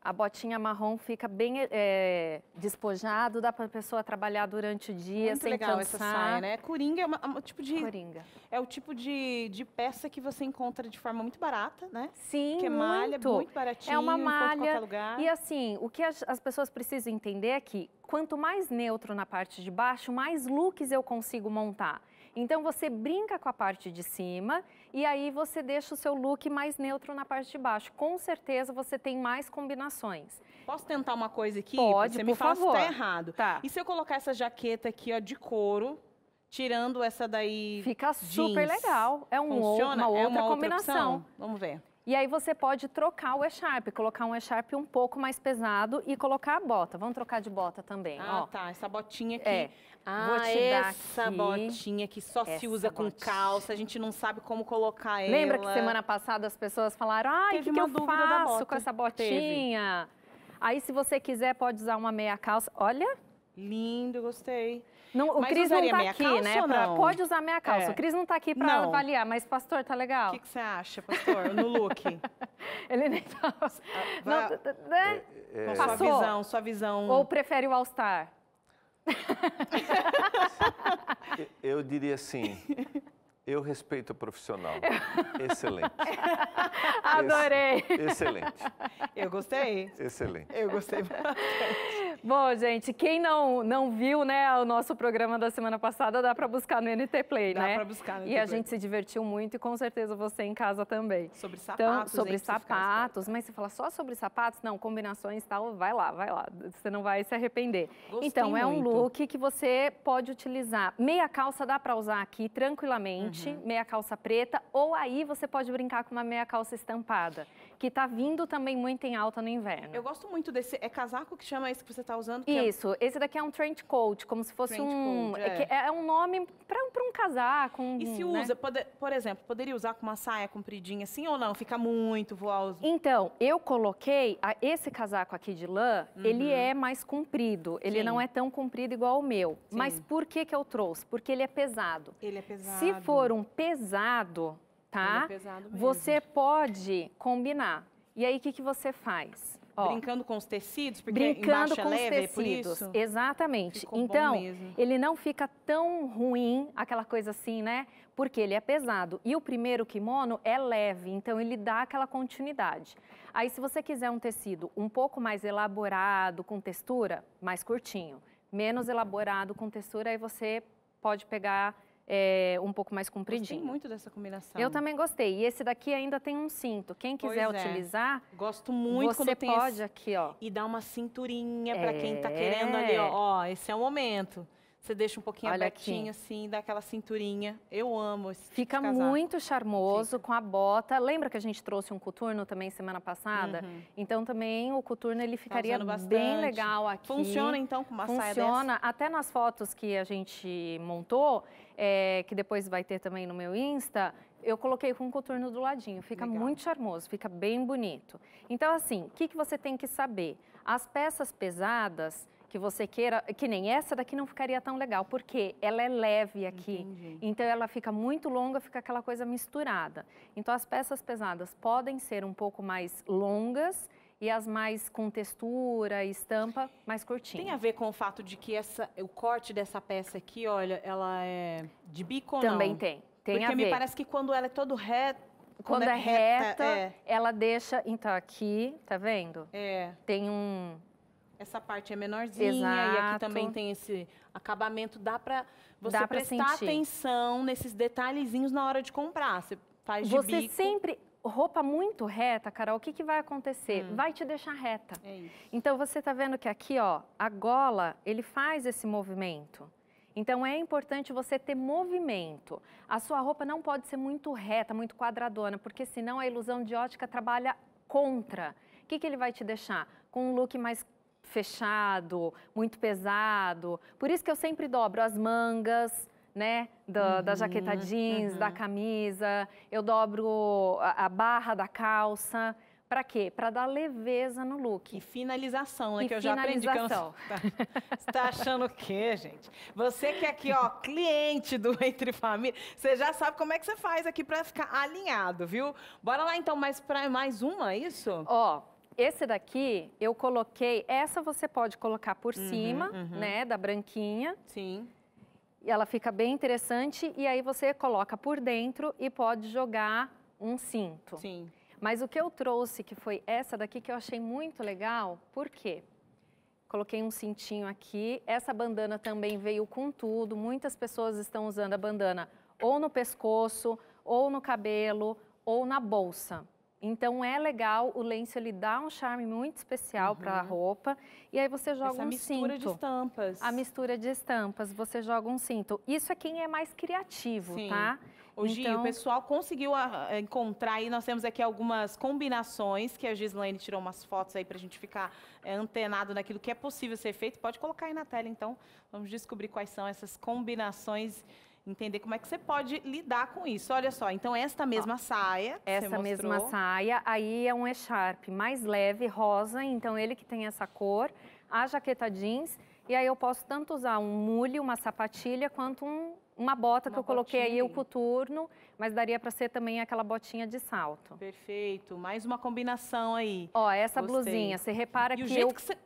a botinha marrom fica bem é, despojado, dá para a pessoa trabalhar durante o dia Muito sem legal cansar. essa saia, né? Coringa é uma, é um tipo de Coringa. é o tipo de, de peça que você encontra de forma muito barata, né? Sim, que é malha, muito, muito baratinho, é uma malha. Lugar. E assim, o que as, as pessoas precisam entender é que quanto mais neutro na parte de baixo, mais looks eu consigo montar. Então você brinca com a parte de cima e aí você deixa o seu look mais neutro na parte de baixo. Com certeza você tem mais combinações. Posso tentar uma coisa aqui? Pode, Você me por fala favor. se tá errado. Tá. E se eu colocar essa jaqueta aqui, ó, de couro, tirando essa daí Fica jeans? super legal. É um ou, é uma outra é uma combinação. Vamos ver. E aí você pode trocar o echarpe, colocar um echarpe um pouco mais pesado e colocar a bota. Vamos trocar de bota também, ah, ó. tá. Essa botinha aqui. É. Ah, Vou te essa dar aqui. botinha que só essa se usa com botinha. calça, a gente não sabe como colocar ela. Lembra que semana passada as pessoas falaram, ai, o que, que eu faço com essa botinha? Teve. Aí se você quiser pode usar uma meia calça. Olha, Lindo, gostei. Não, o Cris não tá aqui, né? Pra, pode usar meia calça. É. O Cris não tá aqui para avaliar, mas pastor, tá legal? O que, você acha, pastor, no look? Ele nem tá... Não, né? É, é... Sua visão, sua visão. Ou prefere o All-Star? eu diria assim, eu respeito o profissional. Excelente. Adorei. excelente. Eu gostei. Excelente. Eu gostei bastante. Bom, gente, quem não, não viu né, o nosso programa da semana passada, dá para buscar no NT Play, dá né? Dá para buscar no NT E a gente se divertiu muito e com certeza você em casa também. Sobre então, sapatos. Então, sobre gente, sapatos, mas você fala só sobre sapatos? Não, combinações e tal, vai lá, vai lá. Você não vai se arrepender. Gostei então, é um muito. look que você pode utilizar. Meia calça dá para usar aqui tranquilamente, uhum. meia calça preta, ou aí você pode brincar com uma meia calça estampada que está vindo também muito em alta no inverno. Eu gosto muito desse. É casaco que chama esse que você está usando? É Isso. É... Esse daqui é um trench coat, como se fosse trench um. Coat, é. É. é. um nome para um casaco. Um, e se né? usa, né? pode, por exemplo, poderia usar com uma saia compridinha assim ou não? Fica muito voal. Então, eu coloquei. A, esse casaco aqui de lã, uhum. ele é mais comprido. Ele Sim. não é tão comprido igual o meu. Sim. Mas por que, que eu trouxe? Porque ele é pesado. Ele é pesado. Se for um pesado, tá? É você pode combinar. E aí, o que, que você faz? Ó, brincando com os tecidos, porque brincando com é leve, os tecidos, é Exatamente. Ficou então, ele não fica tão ruim, aquela coisa assim, né? Porque ele é pesado. E o primeiro kimono é leve, então ele dá aquela continuidade. Aí, se você quiser um tecido um pouco mais elaborado, com textura, mais curtinho. Menos elaborado, com textura, aí você pode pegar é, um pouco mais compridinho. Gostei muito dessa combinação. Eu também gostei. E esse daqui ainda tem um cinto. Quem quiser é. utilizar, gosto muito você pode esse... aqui, ó. E dar uma cinturinha é... para quem está querendo ali, é. ó. ó. Esse é o momento. Você deixa um pouquinho Olha abertinho, aqui. assim, dá aquela cinturinha. Eu amo esse tipo Fica tipo muito charmoso Fica. com a bota. Lembra que a gente trouxe um coturno também semana passada? Uhum. Então, também o coturno, ele tá ficaria tá bem legal aqui. Funciona, então, com uma Funciona. saia Funciona. Até nas fotos que a gente montou, é, que depois vai ter também no meu Insta, eu coloquei com um coturno do ladinho. Fica Legal. muito charmoso, fica bem bonito. Então, assim, o que, que você tem que saber? As peças pesadas, que você queira, que nem essa daqui não ficaria tão legal, porque ela é leve aqui. Entendi. Então ela fica muito longa, fica aquela coisa misturada. Então as peças pesadas podem ser um pouco mais longas e as mais com textura, estampa, mais curtinha. Tem a ver com o fato de que essa, o corte dessa peça aqui, olha, ela é de bico Também ou Também tem. Tem Porque a ver. me parece que quando ela é todo reto, quando, quando é, é reta, reta é. ela deixa. Então, aqui, tá vendo? É. Tem um, essa parte é menorzinha Exato. e aqui também tem esse acabamento. Dá para você dá prestar atenção nesses detalhezinhos na hora de comprar. Você faz de Você bico. sempre roupa muito reta, Carol, o que, que vai acontecer? Hum. Vai te deixar reta. É então você tá vendo que aqui, ó, a gola, ele faz esse movimento. Então é importante você ter movimento. A sua roupa não pode ser muito reta, muito quadradona, porque senão a ilusão de ótica trabalha contra. O que, que ele vai te deixar? Com um look mais fechado, muito pesado. Por isso que eu sempre dobro as mangas, né? Da, uhum, da jaqueta jeans, uhum. da camisa, eu dobro a, a barra da calça. Para quê? Para dar leveza no look. E finalização, né? E que eu já aprendi. Canso. Tá, você tá achando o quê, gente? Você que é aqui, ó, cliente do Entre Família, você já sabe como é que você faz aqui para ficar alinhado, viu? Bora lá então, mais para mais uma, é isso? Ó, esse daqui eu coloquei, essa você pode colocar por uhum, cima, uhum. né, da branquinha. Sim. E ela fica bem interessante e aí você coloca por dentro e pode jogar um cinto. Sim. Mas o que eu trouxe que foi essa daqui que eu achei muito legal, por quê? Coloquei um cintinho aqui. Essa bandana também veio com tudo. Muitas pessoas estão usando a bandana ou no pescoço, ou no cabelo, ou na bolsa. Então é legal, o lenço ele dá um charme muito especial uhum. para a roupa. E aí você joga Essa um cinto. A mistura de estampas. A mistura de estampas, você joga um cinto. Isso é quem é mais criativo, Sim. tá? Hoje então... o pessoal conseguiu ah, ah, encontrar aí, nós temos aqui algumas combinações que a Gislaine tirou umas fotos aí para a gente ficar eh, antenado naquilo que é possível ser feito. Pode colocar aí na tela, então. Vamos descobrir quais são essas combinações entender como é que você pode lidar com isso. Olha só, então esta mesma Ó, saia. Essa mesma saia, aí é um echarpe mais leve, rosa, então ele que tem essa cor, a jaqueta jeans. E aí eu posso tanto usar um mule, uma sapatilha, quanto um, uma bota uma que eu coloquei aí o coturno, mas daria para ser também aquela botinha de salto. Perfeito, mais uma combinação aí. Ó, essa Gostei. blusinha, você repara e que o jeito eu... que você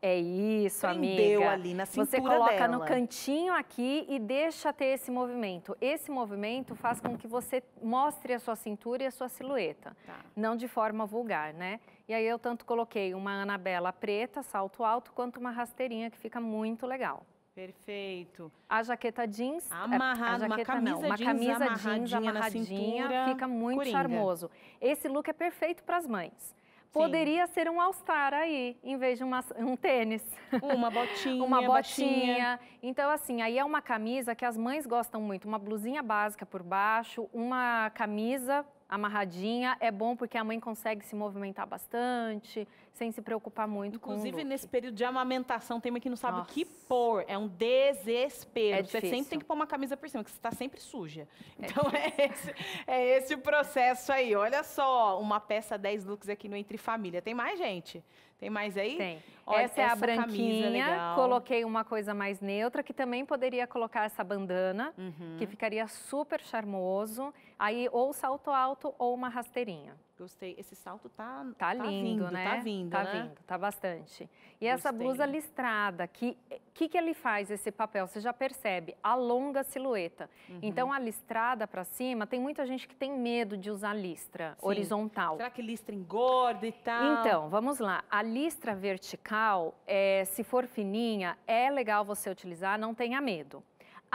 é isso, Prendeu amiga. ali na cintura Você coloca dela. no cantinho aqui e deixa ter esse movimento. Esse movimento faz com que você mostre a sua cintura e a sua silhueta. Tá. Não de forma vulgar, né? E aí eu tanto coloquei uma Anabela preta, salto alto, quanto uma rasteirinha que fica muito legal. Perfeito. A jaqueta jeans, amarrada, é, a jaqueta, uma camisa, não, uma jeans, camisa jeans amarradinha, jeans, amarradinha cintura, fica muito Coringa. charmoso. Esse look é perfeito para as mães. Poderia ser um All-Star aí, em vez de uma, um tênis. Uma botinha. uma botinha. botinha. Então, assim, aí é uma camisa que as mães gostam muito. Uma blusinha básica por baixo, uma camisa amarradinha é bom porque a mãe consegue se movimentar bastante, sem se preocupar muito Inclusive, com Inclusive, nesse período de amamentação, tem mãe que não sabe Nossa. o que pôr. É um desespero. É você sempre tem que pôr uma camisa por cima, porque você está sempre suja. É então, é esse, é esse, o processo aí. Olha só, uma peça 10 looks aqui no Entre Família. Tem mais, gente? Tem mais aí? Tem. Olha, essa, essa é a branquinha. Coloquei uma coisa mais neutra, que também poderia colocar essa bandana, uhum. que ficaria super charmoso. Aí ou salto alto ou uma rasteirinha. Gostei. Esse salto tá tá, tá lindo, vindo, né? Tá vindo, tá né? vindo, tá bastante. E Gostei. essa blusa listrada, que que que ele faz esse papel? Você já percebe? Alonga a silhueta. Uhum. Então a listrada para cima, tem muita gente que tem medo de usar listra Sim. horizontal. Será que listra engorda e tal? Então, vamos lá. A listra vertical, é, se for fininha, é legal você utilizar, não tenha medo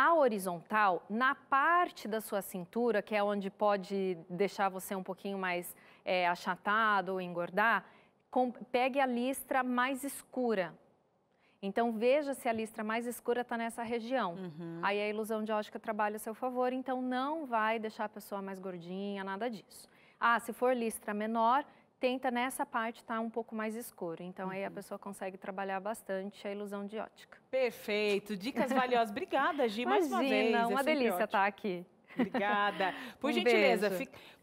a horizontal, na parte da sua cintura, que é onde pode deixar você um pouquinho mais é, achatado ou engordar, com, pegue a listra mais escura. Então veja se a listra mais escura está nessa região. Uhum. Aí a ilusão de ótica trabalha a seu favor, então não vai deixar a pessoa mais gordinha, nada disso. Ah, se for listra menor, tenta nessa parte estar tá um pouco mais escuro. Então uhum. aí a uhum. pessoa consegue trabalhar bastante a ilusão de ótica. Perfeito, dicas valiosas. Obrigada, Gi, Imagina, mais uma vez. É uma é delícia estar tá aqui. Obrigada. Por um gentileza,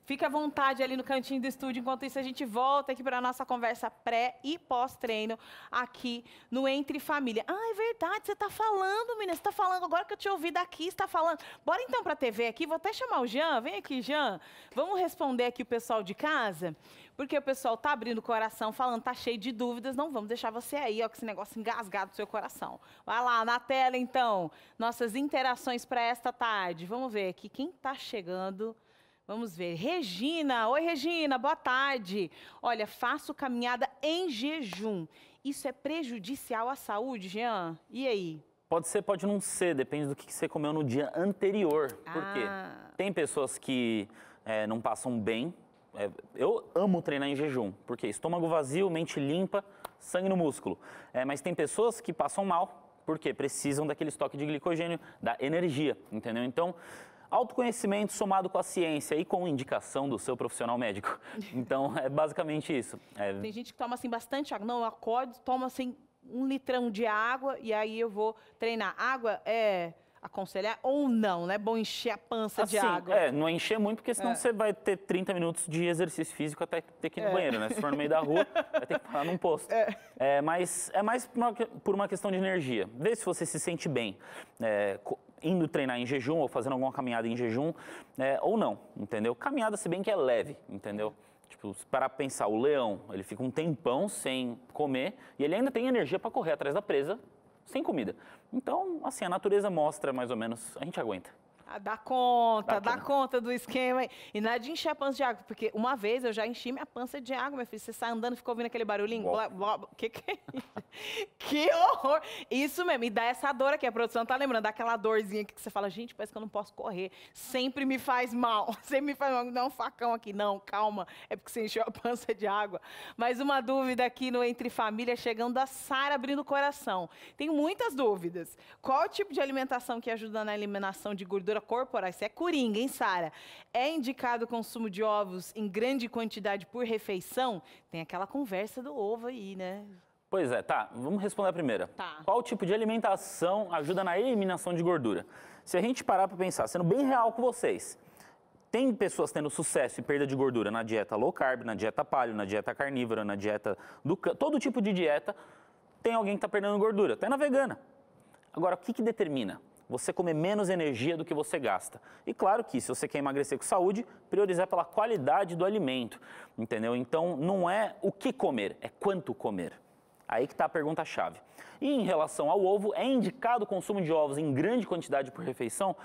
Fica à vontade ali no cantinho do estúdio. Enquanto isso, a gente volta aqui para a nossa conversa pré e pós-treino aqui no Entre Família. Ah, é verdade, você está falando, menina. Você está falando agora que eu te ouvi daqui, está falando. Bora então para a TV aqui. Vou até chamar o Jean. Vem aqui, Jean. Vamos responder aqui o pessoal de casa, porque o pessoal tá abrindo o coração, falando, tá cheio de dúvidas. Não vamos deixar você aí, ó, com esse negócio engasgado do seu coração. Vai lá na tela, então, nossas interações para esta tarde. Vamos ver aqui quem está chegando. Vamos ver. Regina. Oi, Regina. Boa tarde. Olha, faço caminhada em jejum. Isso é prejudicial à saúde, Jean? E aí? Pode ser, pode não ser. Depende do que você comeu no dia anterior. Por ah. quê? Tem pessoas que é, não passam bem. É, eu amo treinar em jejum, porque estômago vazio, mente limpa, sangue no músculo. É, mas tem pessoas que passam mal porque precisam daquele estoque de glicogênio, da energia, entendeu? Então, Autoconhecimento somado com a ciência e com indicação do seu profissional médico. Então, é basicamente isso. É... Tem gente que toma assim bastante água. Não, eu acordo, toma assim um litrão de água e aí eu vou treinar. Água é aconselhar ou não, né? bom encher a pança assim, de água. É, não é encher muito, porque senão é. você vai ter 30 minutos de exercício físico até ter que ir no é. banheiro, né? Se for no meio da rua, vai ter que parar num posto. É. é mas é mais por uma, por uma questão de energia. Vê se você se sente bem. É, indo treinar em jejum ou fazendo alguma caminhada em jejum é, ou não, entendeu? Caminhada, se bem que é leve, entendeu? Tipo, para pensar, o leão, ele fica um tempão sem comer e ele ainda tem energia para correr atrás da presa sem comida. Então, assim, a natureza mostra mais ou menos, a gente aguenta. Dá conta, dá, dá conta do esquema. E nada é de encher a pança de água, porque uma vez eu já enchi minha pança de água, meu filho. Você sai andando, e ficou ouvindo aquele barulhinho. Blá, blá, blá. Que, que é isso? que horror! Isso mesmo, e dá essa dor aqui. A produção tá lembrando, dá aquela dorzinha aqui que você fala, gente, parece que eu não posso correr. Sempre me faz mal, sempre me faz mal. Dá um facão aqui. Não, calma, é porque você encheu a pança de água. Mais uma dúvida aqui no Entre Família, chegando da Sara, abrindo o coração. Tem muitas dúvidas. Qual o tipo de alimentação que ajuda na eliminação de gordura? corporais. Isso é coringa, hein, Sara? É indicado o consumo de ovos em grande quantidade por refeição? Tem aquela conversa do ovo aí, né? Pois é, tá. Vamos responder a primeira. Tá. Qual tipo de alimentação ajuda na eliminação de gordura? Se a gente parar para pensar, sendo bem real com vocês, tem pessoas tendo sucesso e perda de gordura na dieta low carb, na dieta palho na dieta carnívora, na dieta do todo tipo de dieta, tem alguém que está perdendo gordura, até na vegana. Agora, o que, que determina? você comer menos energia do que você gasta. E claro que se você quer emagrecer com saúde, priorizar pela qualidade do alimento, entendeu? Então não é o que comer, é quanto comer. Aí que está a pergunta-chave. E em relação ao ovo, é indicado o consumo de ovos em grande quantidade por refeição?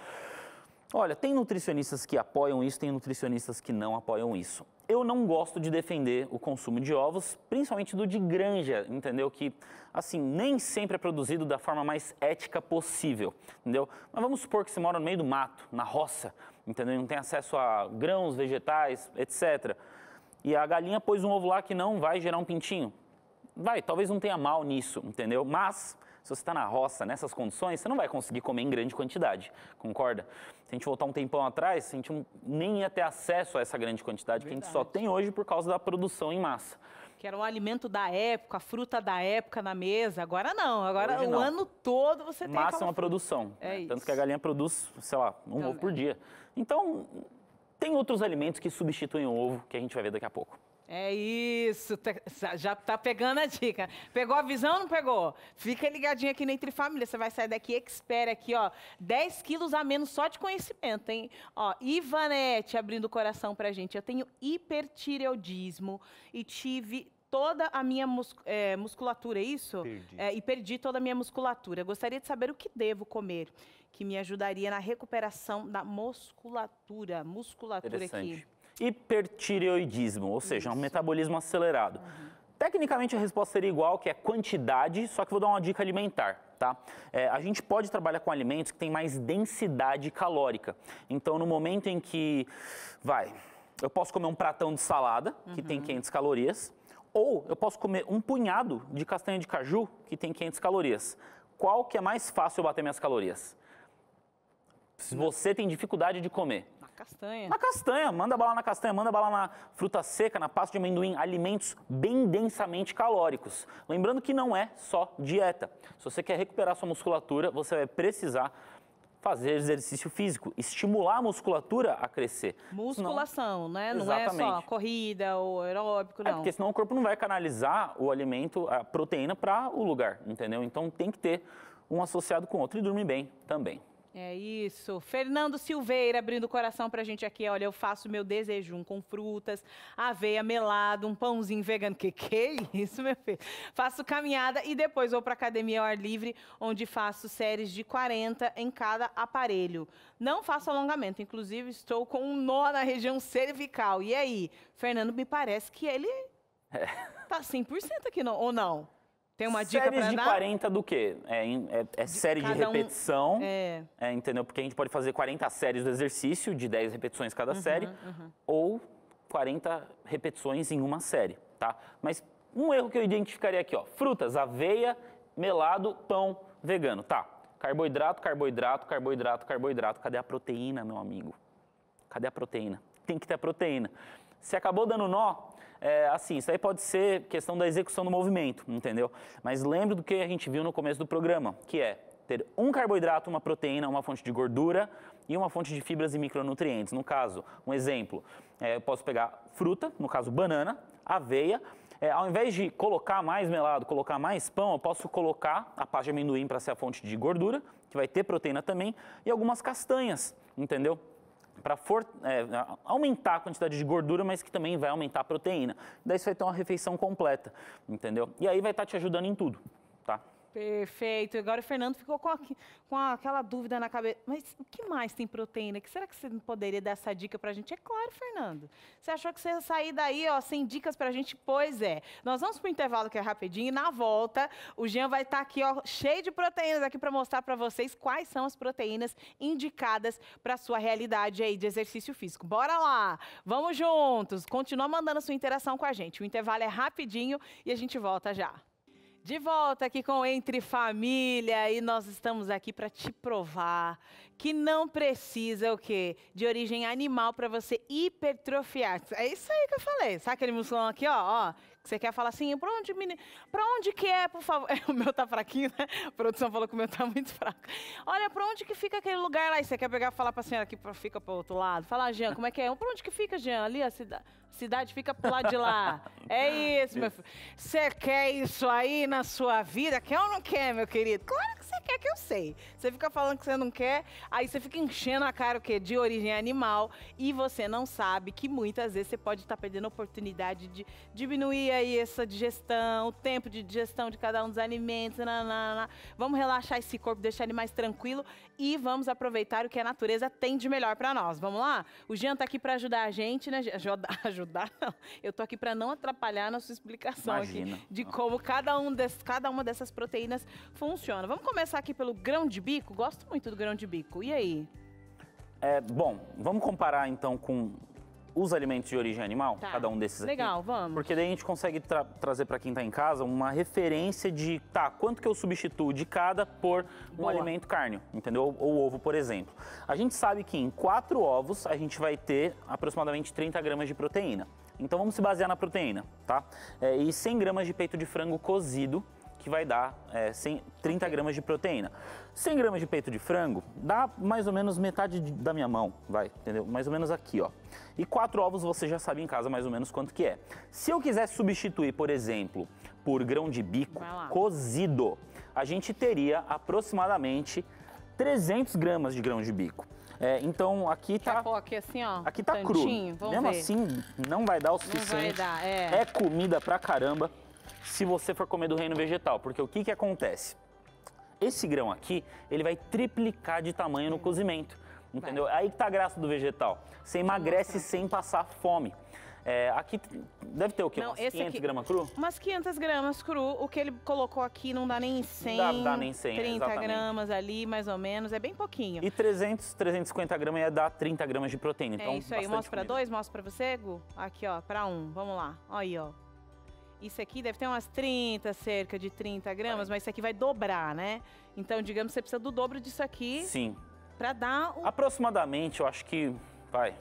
Olha, tem nutricionistas que apoiam isso, tem nutricionistas que não apoiam isso eu não gosto de defender o consumo de ovos, principalmente do de granja, entendeu? Que, assim, nem sempre é produzido da forma mais ética possível, entendeu? Mas vamos supor que você mora no meio do mato, na roça, entendeu? Não tem acesso a grãos, vegetais, etc. E a galinha pôs um ovo lá que não vai gerar um pintinho. Vai, talvez não tenha mal nisso, entendeu? Mas, se você está na roça, nessas condições, você não vai conseguir comer em grande quantidade, concorda? a gente voltar um tempão atrás, a gente nem ia ter acesso a essa grande quantidade Verdade. que a gente só tem hoje por causa da produção em massa. Que era o alimento da época, a fruta da época na mesa. Agora não, agora o ano todo você tem. Massa é uma produção. É né? isso. Tanto que a galinha produz, sei lá, um Também. ovo por dia. Então, tem outros alimentos que substituem o ovo, que a gente vai ver daqui a pouco. É isso, já tá pegando a dica. Pegou a visão ou não pegou? Fica ligadinho aqui no Entre Família, você vai sair daqui expert aqui, ó, 10 quilos a menos só de conhecimento, hein? Ó, Ivanete abrindo o coração pra gente, eu tenho hipertireoidismo e tive toda a minha mus é, musculatura, é isso? Perdi. É, e perdi toda a minha musculatura. gostaria de saber o que devo comer, que me ajudaria na recuperação da musculatura, musculatura aqui hipertireoidismo, ou seja, Isso. um metabolismo acelerado. Uhum. Tecnicamente a resposta seria igual, que é quantidade, só que vou dar uma dica alimentar. Tá? É, a gente pode trabalhar com alimentos que têm mais densidade calórica. Então, no momento em que, vai, eu posso comer um pratão de salada, que uhum. tem 500 calorias, ou eu posso comer um punhado de castanha de caju, que tem 500 calorias. Qual que é mais fácil eu bater minhas calorias? Se você tem dificuldade de comer, castanha. Na castanha, manda bala na castanha, manda bala na fruta seca, na pasta de amendoim, alimentos bem densamente calóricos. Lembrando que não é só dieta. Se você quer recuperar sua musculatura, você vai precisar fazer exercício físico, estimular a musculatura a crescer. Musculação, senão... né? Não Exatamente. é só corrida ou aeróbico, é, não. É porque senão o corpo não vai canalizar o alimento, a proteína para o lugar, entendeu? Então tem que ter um associado com o outro e dormir bem também. É isso. Fernando Silveira abrindo o coração pra gente aqui. Olha, eu faço meu desejum com frutas, aveia melado, um pãozinho vegano. Que que é isso, meu filho? Faço caminhada e depois vou pra academia ao ar livre, onde faço séries de 40 em cada aparelho. Não faço alongamento, inclusive estou com um nó na região cervical. E aí, Fernando, me parece que ele é. tá 100% aqui, não, ou não? Tem uma dica Séries de dar? 40 do quê? É, é, é série de, de repetição, um... é... é... entendeu? Porque a gente pode fazer 40 séries do exercício, de 10 repetições cada uhum, série, uhum. ou 40 repetições em uma série, tá? Mas um erro que eu identificaria aqui, ó, frutas, aveia, melado, pão, vegano, tá? Carboidrato, carboidrato, carboidrato, carboidrato, cadê a proteína, meu amigo? Cadê a proteína? Tem que ter a proteína. Se acabou dando nó, é, assim, isso aí pode ser questão da execução do movimento, entendeu? Mas lembre do que a gente viu no começo do programa, que é ter um carboidrato, uma proteína, uma fonte de gordura e uma fonte de fibras e micronutrientes. No caso, um exemplo, é, eu posso pegar fruta, no caso banana, aveia, é, ao invés de colocar mais melado, colocar mais pão, eu posso colocar a pasta de amendoim para ser a fonte de gordura, que vai ter proteína também, e algumas castanhas, entendeu? para é, aumentar a quantidade de gordura, mas que também vai aumentar a proteína. Daí você vai ter uma refeição completa, entendeu? E aí vai estar tá te ajudando em tudo, tá? Perfeito. Agora o Fernando ficou com, a, com a, aquela dúvida na cabeça. Mas o que mais tem proteína? Que será que você poderia dar essa dica para a gente? É claro, Fernando. Você achou que você ia sair daí ó, sem dicas para a gente? Pois é. Nós vamos para o intervalo que é rapidinho e na volta o Jean vai estar tá aqui ó, cheio de proteínas aqui para mostrar para vocês quais são as proteínas indicadas para sua realidade aí de exercício físico. Bora lá! Vamos juntos! Continua mandando sua interação com a gente. O intervalo é rapidinho e a gente volta já. De volta aqui com Entre Família e nós estamos aqui para te provar que não precisa o quê? De origem animal para você hipertrofiar. É isso aí que eu falei. Sabe aquele musculão aqui, ó, ó que você quer falar assim, para onde, onde que é, por favor? O meu tá fraquinho, né? A produção falou que o meu tá muito fraco. Olha, para onde que fica aquele lugar lá? E você quer pegar e falar a senhora que fica o outro lado? Falar, ah, Jean, como é que é? Para onde que fica, Jean? Ali a cidade. Cidade fica pro lado de lá. É isso, meu filho. Você quer isso aí na sua vida? Quer ou não quer, meu querido? Claro que você quer, que eu sei. Você fica falando que você não quer, aí você fica enchendo a cara o quê? De origem animal e você não sabe que muitas vezes você pode estar tá perdendo a oportunidade de diminuir aí essa digestão, o tempo de digestão de cada um dos alimentos. Nanana. Vamos relaxar esse corpo, deixar ele mais tranquilo e vamos aproveitar o que a natureza tem de melhor para nós. Vamos lá? O Jean tá aqui para ajudar a gente, né? Ajudar ajudar, Eu tô aqui para não atrapalhar na sua explicação aqui de como cada, um des, cada uma dessas proteínas funciona. Vamos começar aqui pelo grão de bico. Gosto muito do grão de bico. E aí? É, bom, vamos comparar então com os alimentos de origem animal, tá. cada um desses Legal, aqui. Legal, vamos. Porque daí a gente consegue tra trazer para quem está em casa uma referência de, tá, quanto que eu substituo de cada por um Boa. alimento carne, entendeu? Ou ovo, por exemplo. A gente sabe que em quatro ovos a gente vai ter aproximadamente 30 gramas de proteína. Então vamos se basear na proteína, tá? É, e 100 gramas de peito de frango cozido, que vai dar é, 100, 30 gramas de proteína. 100 gramas de peito de frango dá mais ou menos metade de, da minha mão, vai, entendeu? Mais ou menos aqui, ó. E quatro ovos você já sabe em casa mais ou menos quanto que é. Se eu quiser substituir, por exemplo, por grão de bico cozido, a gente teria aproximadamente 300 gramas de grão de bico. É, então aqui tá. Pô, aqui assim, ó. Aqui tá tantinho, cru. Mesmo ver. assim, não vai dar o suficiente. Não vai dar, é. É comida pra caramba se você for comer do reino vegetal, porque o que, que acontece? Esse grão aqui, ele vai triplicar de tamanho no uhum. cozimento, entendeu? Vai. Aí que tá a graça do vegetal. Você emagrece sem passar fome. É, aqui deve ter o quê? Não, umas 500 aqui, gramas cru? Umas 500 gramas cru. O que ele colocou aqui não dá nem 100. Dá, dá nem 100, 30 é, gramas ali, mais ou menos. É bem pouquinho. E 300, 350 gramas ia dar 30 gramas de proteína. É então isso aí. Mostra pra dois, mostra pra você, Gu. Aqui, ó, pra um. Vamos lá. Aí, ó. Isso aqui deve ter umas 30, cerca de 30 gramas, mas isso aqui vai dobrar, né? Então, digamos que você precisa do dobro disso aqui. Sim. Para dar o Aproximadamente, eu acho que vai.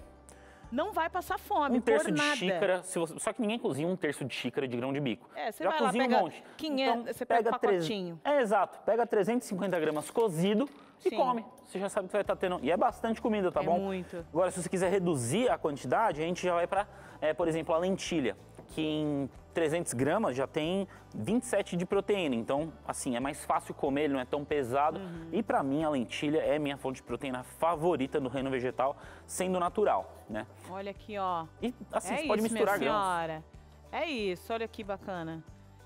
Não vai passar fome, um terço de xícara, você... só que ninguém cozinha um terço de xícara de grão de bico. É, você Já vai cozinha lá, pega um monte. 500, então, você pega, pega um pacotinho. É, exato. Pega 350 gramas cozido, e Sim. come. Você já sabe que vai estar tá tendo. E é bastante comida, tá é bom? Muito. Agora, se você quiser reduzir a quantidade, a gente já vai para, é, por exemplo, a lentilha que em 300 gramas já tem 27 de proteína. Então, assim, é mais fácil comer, ele não é tão pesado. Uhum. E para mim, a lentilha é minha fonte de proteína favorita do reino vegetal, sendo natural, né? Olha aqui, ó. E assim, é você isso, pode misturar minha senhora. grãos. É isso, olha que bacana.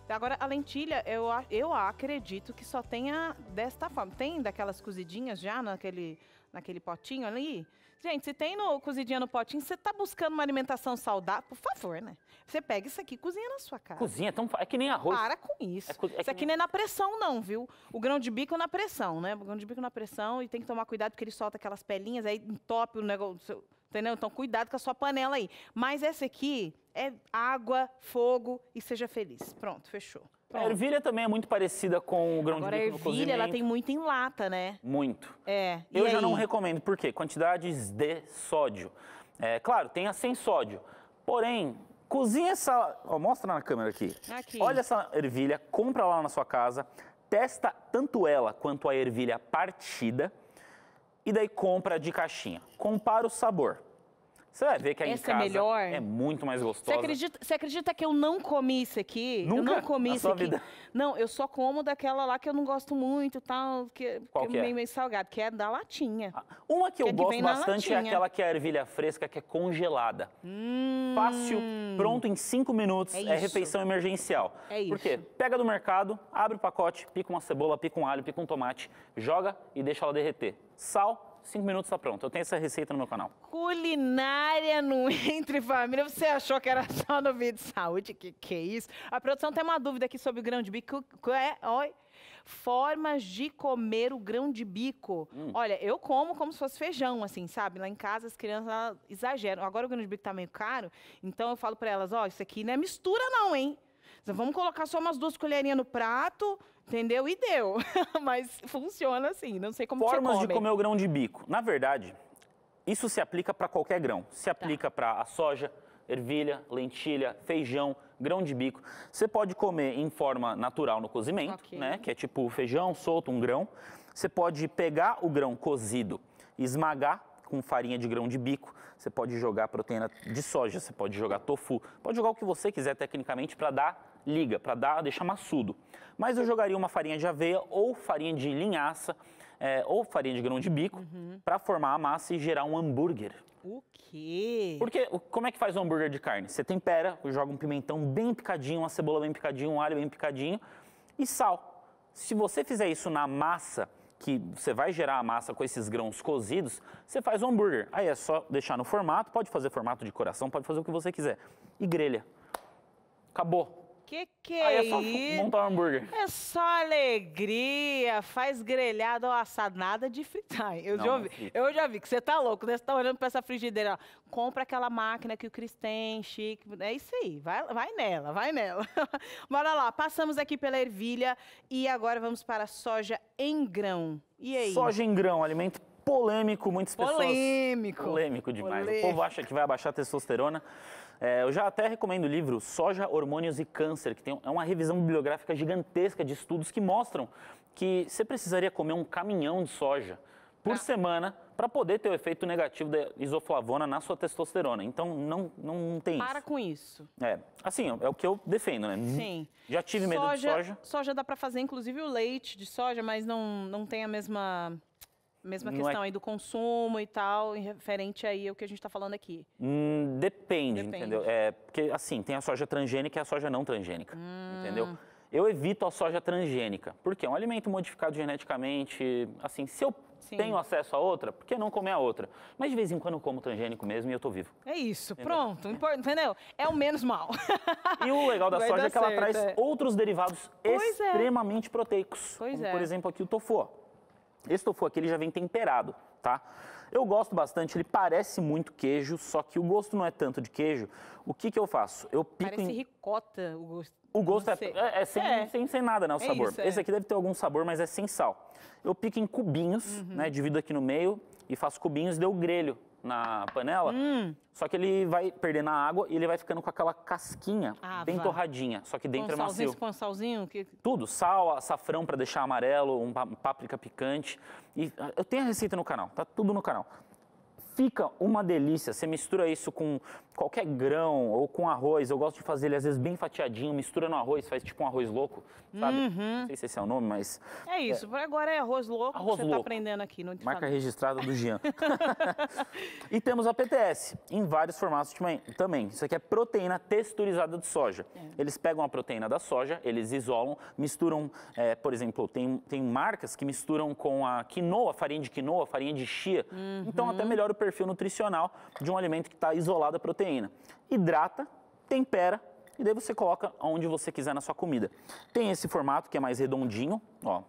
Agora, a lentilha, eu, eu acredito que só tenha desta forma. Tem daquelas cozidinhas já naquele, naquele potinho ali? Gente, se tem no cozidinha no potinho, você tá buscando uma alimentação saudável, por favor, né? Você pega isso aqui e cozinha na sua casa. Cozinha, então é que nem arroz. Para com isso. É co... é isso aqui nem... é na pressão, não, viu? O grão de bico na pressão, né? O grão de bico na pressão e tem que tomar cuidado porque ele solta aquelas pelinhas, aí entope o negócio entendeu? Então, cuidado com a sua panela aí. Mas essa aqui é água, fogo e seja feliz. Pronto, fechou. É, Pronto. A ervilha também é muito parecida com o grão Agora, de bico no cozimento. a ervilha, ela tem muito em lata, né? Muito. É. E Eu aí? já não recomendo, por quê? Quantidades de sódio. É, claro, tem a sem sódio. Porém, cozinha essa... Ó, mostra na câmera aqui. aqui. Olha essa ervilha, compra lá na sua casa, testa tanto ela quanto a ervilha partida e daí compra de caixinha. Compara o sabor. Você vai ver que a Essa em é casa é, melhor. é muito mais gostosa. Você acredita, você acredita que eu não comi isso aqui? Nunca? Eu não comi isso aqui. Vida. Não, eu só como daquela lá que eu não gosto muito e tal, que, Qual é que é meio, meio salgado, que é da latinha. Ah, uma que, eu é que gosto bastante é aquela que é ervilha fresca, que é congelada. Hum, Fácil, pronto em cinco minutos, é, é refeição emergencial. É isso. Por quê? Pega do mercado, abre o pacote, pica uma cebola, pica um alho, pica um tomate, joga e deixa ela derreter. Sal, Cinco minutos tá pronto. Eu tenho essa receita no meu canal. Culinária no Entre Família. Você achou que era só no vídeo de saúde? Que que é isso? A produção tem uma dúvida aqui sobre o grão de bico. É, oi. Formas de comer o grão de bico. Hum. Olha, eu como como se fosse feijão, assim, sabe? Lá em casa as crianças exageram. Agora o grão de bico tá meio caro, então eu falo para elas, ó, isso aqui não é mistura não, hein? Então, vamos colocar só umas duas colherinhas no prato, entendeu? E deu. Mas funciona assim, não sei como Formas de comer o grão de bico. Na verdade, isso se aplica para qualquer grão. Se tá. aplica tá. para a soja, ervilha, lentilha, feijão, grão de bico. Você pode comer em forma natural no cozimento, okay. né? Que é tipo feijão solto, um grão. Você pode pegar o grão cozido, esmagar com farinha de grão de bico, você pode jogar proteína de soja, você pode jogar tofu, pode jogar o que você quiser tecnicamente para dar liga, para dar, deixar maçudo. Mas eu jogaria uma farinha de aveia ou farinha de linhaça é, ou farinha de grão de bico uhum. para formar a massa e gerar um hambúrguer. O quê? Porque como é que faz um hambúrguer de carne? Você tempera, joga um pimentão bem picadinho, uma cebola bem picadinho, um alho bem picadinho e sal. Se você fizer isso na massa, que você vai gerar a massa com esses grãos cozidos, você faz um hambúrguer. Aí é só deixar no formato, pode fazer formato de coração, pode fazer o que você quiser. E grelha. Acabou. Que que é, é só montar um hambúrguer. É só alegria, faz grelhado ou assado, nada de fritar. Eu, não, já, ouvi, eu já vi que você tá louco, né? Você tá olhando pra essa frigideira, ó. compra aquela máquina que o Cris tem, chique, é isso aí, vai, vai nela, vai nela. Bora lá, passamos aqui pela ervilha e agora vamos para a soja em grão. E aí? Soja em grão, alimento polêmico, muitas pessoas... Polêmico. Polêmico demais. Polêmico. O povo acha que vai abaixar a testosterona. É, eu já até recomendo o livro Soja, Hormônios e Câncer, que tem, é uma revisão bibliográfica gigantesca de estudos que mostram que você precisaria comer um caminhão de soja por ah. semana para poder ter o efeito negativo da isoflavona na sua testosterona. Então, não, não tem para isso. Para com isso. É, assim, é o que eu defendo, né? Sim. Já tive soja, medo de soja. Soja dá para fazer, inclusive, o leite de soja, mas não, não tem a mesma Mesma não é questão é... aí do consumo e tal, referente aí ao que a gente está falando aqui. Hum, depende, depende, entendeu? É, porque, assim, tem a soja transgênica e a soja não transgênica, hum. entendeu? Eu evito a soja transgênica, porque é um alimento modificado geneticamente, assim, se eu Sim. tenho acesso a outra, por que não comer a outra? Mas de vez em quando eu como transgênico mesmo e eu tô vivo. É isso, entendeu? pronto, entendeu? É o menos mal. E o legal da Vai soja é que certo, ela traz é. outros derivados pois é. extremamente é. proteicos, pois como é. por exemplo aqui o tofu. Esse tofu aqui ele já vem temperado, tá? Eu gosto bastante, ele parece muito queijo, só que o gosto não é tanto de queijo. O que que eu faço? Eu pico Parece em... ricota o gosto. O gosto é, é, é, sem, é. Sem, sem nada, né, o é sabor. Isso, é. Esse aqui deve ter algum sabor, mas é sem sal. Eu pico em cubinhos, uhum. né, divido aqui no meio e faço cubinhos, e deu grelho na panela, hum. só que ele vai perdendo a água e ele vai ficando com aquela casquinha ah, bem torradinha, só que dentro com é macio. Com salzinho? Que... Tudo, sal, açafrão para deixar amarelo, um páprica picante. E ah, eu tenho a receita no canal, tá tudo no canal fica uma delícia. Você mistura isso com qualquer grão ou com arroz. Eu gosto de fazer ele às vezes bem fatiadinho, mistura no arroz, faz tipo um arroz louco, sabe? Uhum. Não sei se esse é o nome, mas. É isso, é... agora é arroz louco arroz que você tá louco. tá aprendendo aqui. Não Marca registrada do Jean. e temos a PTS, em vários formatos também. Isso aqui é proteína texturizada de soja. É. Eles pegam a proteína da soja, eles isolam, misturam, é, por exemplo, tem, tem marcas que misturam com a quinoa, farinha de quinoa, farinha de chia. Uhum. Então até uhum. melhora o perfil nutricional de um alimento que está isolado da proteína. Hidrata, tempera e daí você coloca onde você quiser na sua comida. Tem esse formato que é mais redondinho, ó,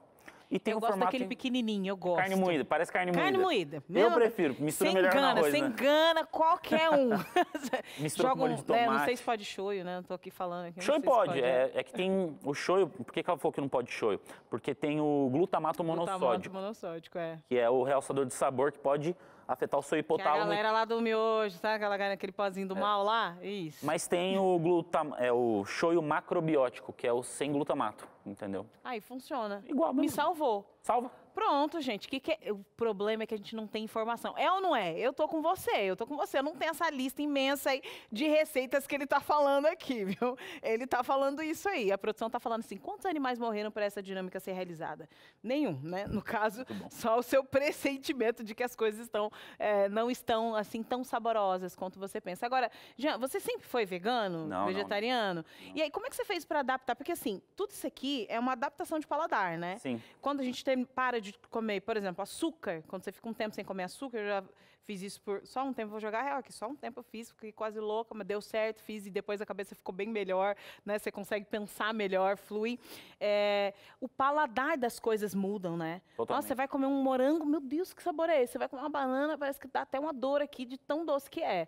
e tem eu gosto daquele em... pequenininho, eu gosto. Carne moída, parece carne moída. Carne moída. eu prefiro, mistura melhor engana, no arroz, Você né? engana qualquer um. mistura Joga com molho de tomate. É, não sei se pode shoyu, né? Não tô aqui falando. Aqui, shoyu pode, pode é, né? é, que tem o shoyu, por que, que ela falou que não pode shoyu? Porque tem o glutamato monossódico. Glutamato monossódico, é. Que é o realçador de sabor que pode afetar o seu hipotálamo. Que a galera lá do miojo, sabe aquela galera, aquele pozinho do é. mal lá? Isso. Mas tem o, glutam, é, o shoyu macrobiótico, que é o sem glutamato, entendeu? Aí funciona. Igual mesmo. Me salvou. Salva. Pronto, gente. Que, que é? O problema é que a gente não tem informação. É ou não é? Eu tô com você, eu tô com você. Eu não tenho essa lista imensa aí de receitas que ele tá falando aqui, viu? Ele tá falando isso aí. A produção tá falando assim: quantos animais morreram para essa dinâmica ser realizada? Nenhum, né? No caso, só o seu pressentimento de que as coisas estão é, não estão assim tão saborosas quanto você pensa. Agora, Jean, você sempre foi vegano, não, vegetariano? Não, não. E aí, como é que você fez para adaptar? Porque assim, tudo isso aqui é uma adaptação de paladar, né? Sim. Quando a gente tem, para de de comer, por exemplo, açúcar. Quando você fica um tempo sem comer açúcar, eu já fiz isso por só um tempo. Vou jogar real aqui, só um tempo eu fiz, fiquei quase louca, mas deu certo, fiz e depois a cabeça ficou bem melhor, né? Você consegue pensar melhor, flui. É, o paladar das coisas mudam, né? Totalmente. Nossa, você vai comer um morango, meu Deus, que sabor é esse? Você vai comer uma banana, parece que dá até uma dor aqui de tão doce que é.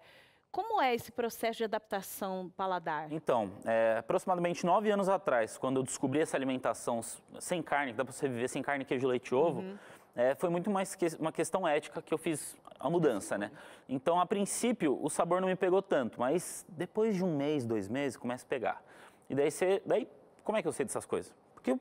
Como é esse processo de adaptação paladar? Então, é, aproximadamente nove anos atrás, quando eu descobri essa alimentação sem carne, que dá para você viver sem carne, queijo, leite e ovo, uhum. é, foi muito mais que uma questão ética que eu fiz a mudança, né? Então, a princípio, o sabor não me pegou tanto, mas depois de um mês, dois meses, começa a pegar. E daí, você, daí como é que eu sei dessas coisas? Porque eu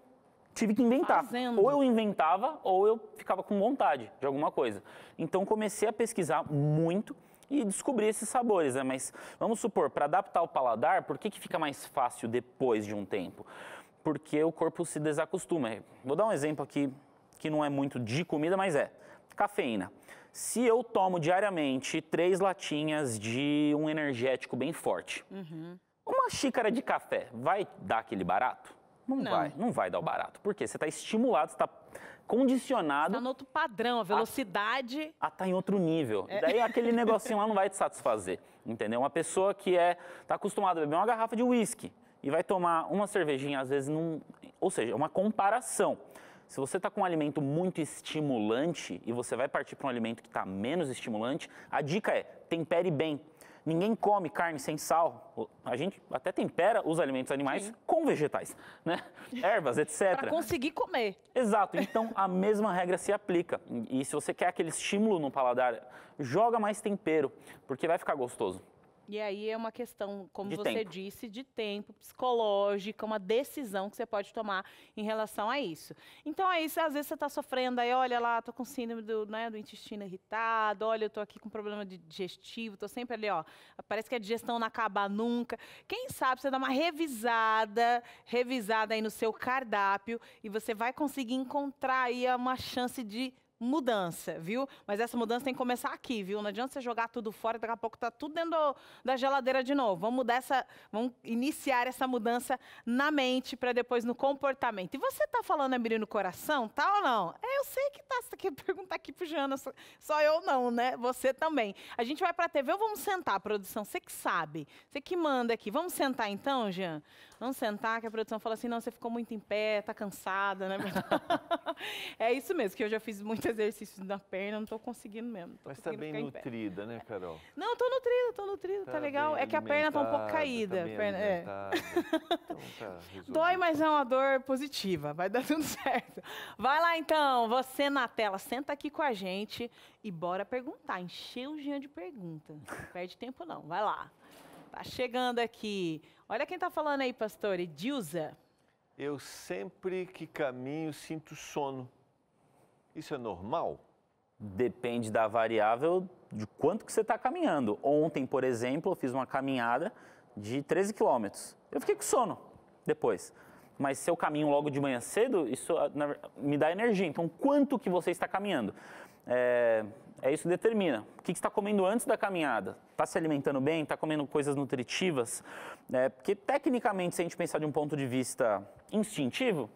tive que inventar. Fazendo. Ou eu inventava, ou eu ficava com vontade de alguma coisa. Então, comecei a pesquisar muito e descobrir esses sabores, né? Mas vamos supor, para adaptar o paladar, por que, que fica mais fácil depois de um tempo? Porque o corpo se desacostuma. Vou dar um exemplo aqui que não é muito de comida, mas é cafeína. Se eu tomo diariamente três latinhas de um energético bem forte, uhum. uma xícara de café vai dar aquele barato? Não, não, vai, não vai dar o barato. Por quê? Você está estimulado, está condicionado. Está em outro padrão, a velocidade. A, a tá em outro nível. É. Daí aquele negocinho lá não vai te satisfazer, entendeu? Uma pessoa que é tá acostumada a beber uma garrafa de uísque e vai tomar uma cervejinha, às vezes, num. Ou seja, é uma comparação. Se você está com um alimento muito estimulante e você vai partir para um alimento que está menos estimulante, a dica é tempere bem. Ninguém come carne sem sal. A gente até tempera os alimentos animais Sim. com vegetais, né? Ervas, etc. Para conseguir comer. Exato. Então a mesma regra se aplica. E se você quer aquele estímulo no paladar, joga mais tempero, porque vai ficar gostoso. E aí é uma questão, como de você tempo. disse, de tempo, psicológica, uma decisão que você pode tomar em relação a isso. Então é isso, às vezes você está sofrendo, aí olha lá, tô com síndrome do, né, do intestino irritado, olha, eu tô aqui com problema digestivo, tô sempre ali, ó, parece que a digestão não acaba nunca. Quem sabe você dá uma revisada, revisada aí no seu cardápio e você vai conseguir encontrar aí uma chance de mudança, viu? Mas essa mudança tem que começar aqui, viu? Não adianta você jogar tudo fora, daqui a pouco tá tudo dentro do, da geladeira de novo. Vamos mudar essa, vamos iniciar essa mudança na mente para depois no comportamento. E você tá falando a no coração, tá ou não? É, eu sei que tá, você tá quer perguntar aqui pro Jana, só, só eu não, né? Você também. A gente vai para TV ou vamos sentar, produção? Você que sabe, você que manda aqui. Vamos sentar então, Jean? Vamos sentar, que a produção fala assim, não, você ficou muito em pé, tá cansada, né? é isso mesmo, que eu já fiz muitos exercícios na perna, não tô conseguindo mesmo. Tô Mas tá bem nutrida, né, Carol? Não, tô nutrida, tô nutrida, tá, tá legal. É que a perna tá um pouco tá caída. Tá perna, é. então, tá, Dói, mas é uma dor positiva, vai dar tudo certo. Vai lá então, você na tela, senta aqui com a gente e bora perguntar. Encheu o Jean de pergunta. Não perde tempo não, vai lá. Tá chegando aqui. Olha quem está falando aí, pastor, Edilza. Eu sempre que caminho sinto sono. Isso é normal? Depende da variável de quanto que você está caminhando. Ontem, por exemplo, eu fiz uma caminhada de 13 quilômetros. Eu fiquei com sono depois. Mas se eu caminho logo de manhã cedo, isso me dá energia. Então, quanto que você está caminhando? É, é isso que determina. O que está comendo antes da caminhada? Está se alimentando bem? Está comendo coisas nutritivas? É, porque, tecnicamente, se a gente pensar de um ponto de vista instintivo,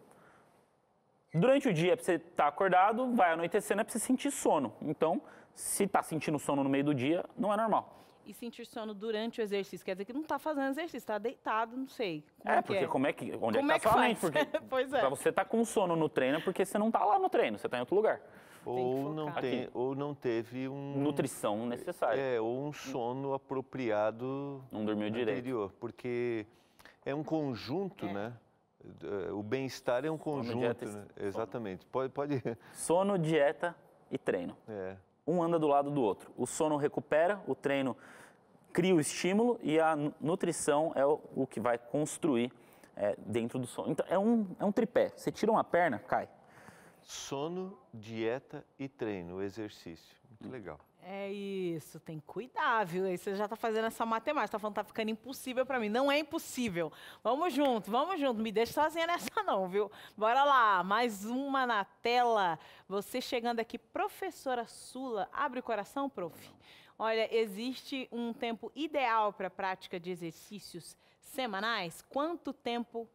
durante o dia é para você estar tá acordado, vai anoitecendo, é para você sentir sono. Então, se está sentindo sono no meio do dia, não é normal e sentir sono durante o exercício. Quer dizer que não está fazendo exercício, está deitado, não sei. é, é porque é? como é que. Onde como é que está é sua mente? Porque pois é. Pra você estar tá com sono no treino, é porque você não está lá no treino, você está em outro lugar ou não tem, ou não teve um nutrição necessária. É, ou um sono apropriado. Não dormiu direito. porque é um conjunto, é. né? É, o bem-estar é um conjunto, né? sono, dieta, né? exatamente. Pode, pode. Sono, dieta e treino. É. Um anda do lado do outro. O sono recupera, o treino cria o estímulo e a nutrição é o, o que vai construir é, dentro do sono. Então é um, é um tripé. Você tira uma perna, cai. Sono, dieta e treino, exercício. Muito legal. É isso, tem que cuidar, viu? Aí você já tá fazendo essa matemática, tá falando que tá ficando impossível para mim. Não é impossível. Vamos junto, vamos junto. Me deixa sozinha nessa não, viu? Bora lá, mais uma na tela. Você chegando aqui, professora Sula, abre o coração, prof. Olha, existe um tempo ideal para prática de exercícios semanais? Quanto tempo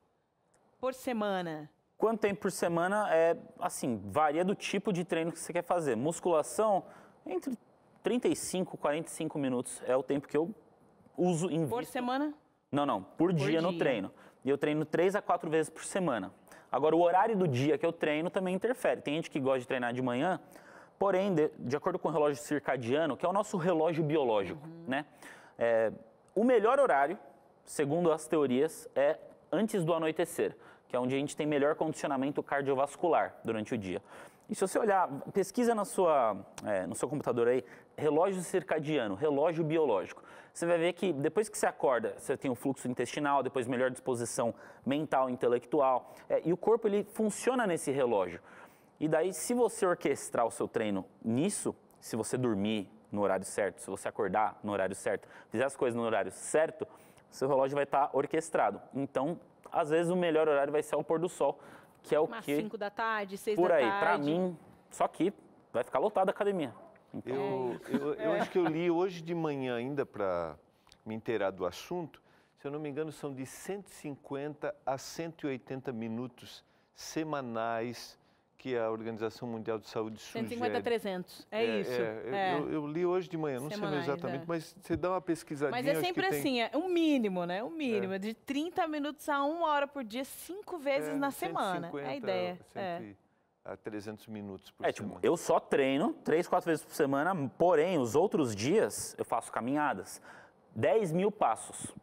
por semana? Quanto tempo por semana é assim, varia do tipo de treino que você quer fazer. Musculação, entre 35 e 45 minutos é o tempo que eu uso em Por semana? Não, não, por, por dia, dia, no treino. E eu treino três a quatro vezes por semana. Agora, o horário do dia que eu treino também interfere. Tem gente que gosta de treinar de manhã, porém, de, de acordo com o relógio circadiano, que é o nosso relógio biológico, uhum. né? É, o melhor horário, segundo as teorias, é antes do anoitecer que é onde a gente tem melhor condicionamento cardiovascular durante o dia. E se você olhar, pesquisa na sua, é, no seu computador aí, relógio circadiano, relógio biológico. Você vai ver que depois que você acorda, você tem o um fluxo intestinal, depois melhor disposição mental, intelectual, é, e o corpo ele funciona nesse relógio. E daí, se você orquestrar o seu treino nisso, se você dormir no horário certo, se você acordar no horário certo, fizer as coisas no horário certo, seu relógio vai estar orquestrado. Então, às vezes o melhor horário vai ser ao pôr do sol, que é o Umas que... 5 da tarde, 6 da tarde. Por aí, para mim, só que vai ficar lotada a academia. Então... Eu, é. eu, eu é. acho que eu li hoje de manhã ainda para me inteirar do assunto, se eu não me engano, são de 150 a 180 minutos semanais que a Organização Mundial de Saúde sugere. 150 a 300, é, é isso. É, é. Eu, eu, li hoje de manhã, não Semanais, sei exatamente, mas você dá uma pesquisadinha. Mas é sempre assim, tem... é um mínimo, né? Um mínimo, é. de 30 minutos a uma hora por dia, cinco vezes é, na 150, semana. É a ideia. É. a 300 minutos por é, tipo, semana. Tipo, eu só treino três, quatro vezes por semana, porém, os outros dias eu faço caminhadas. 10 mil passos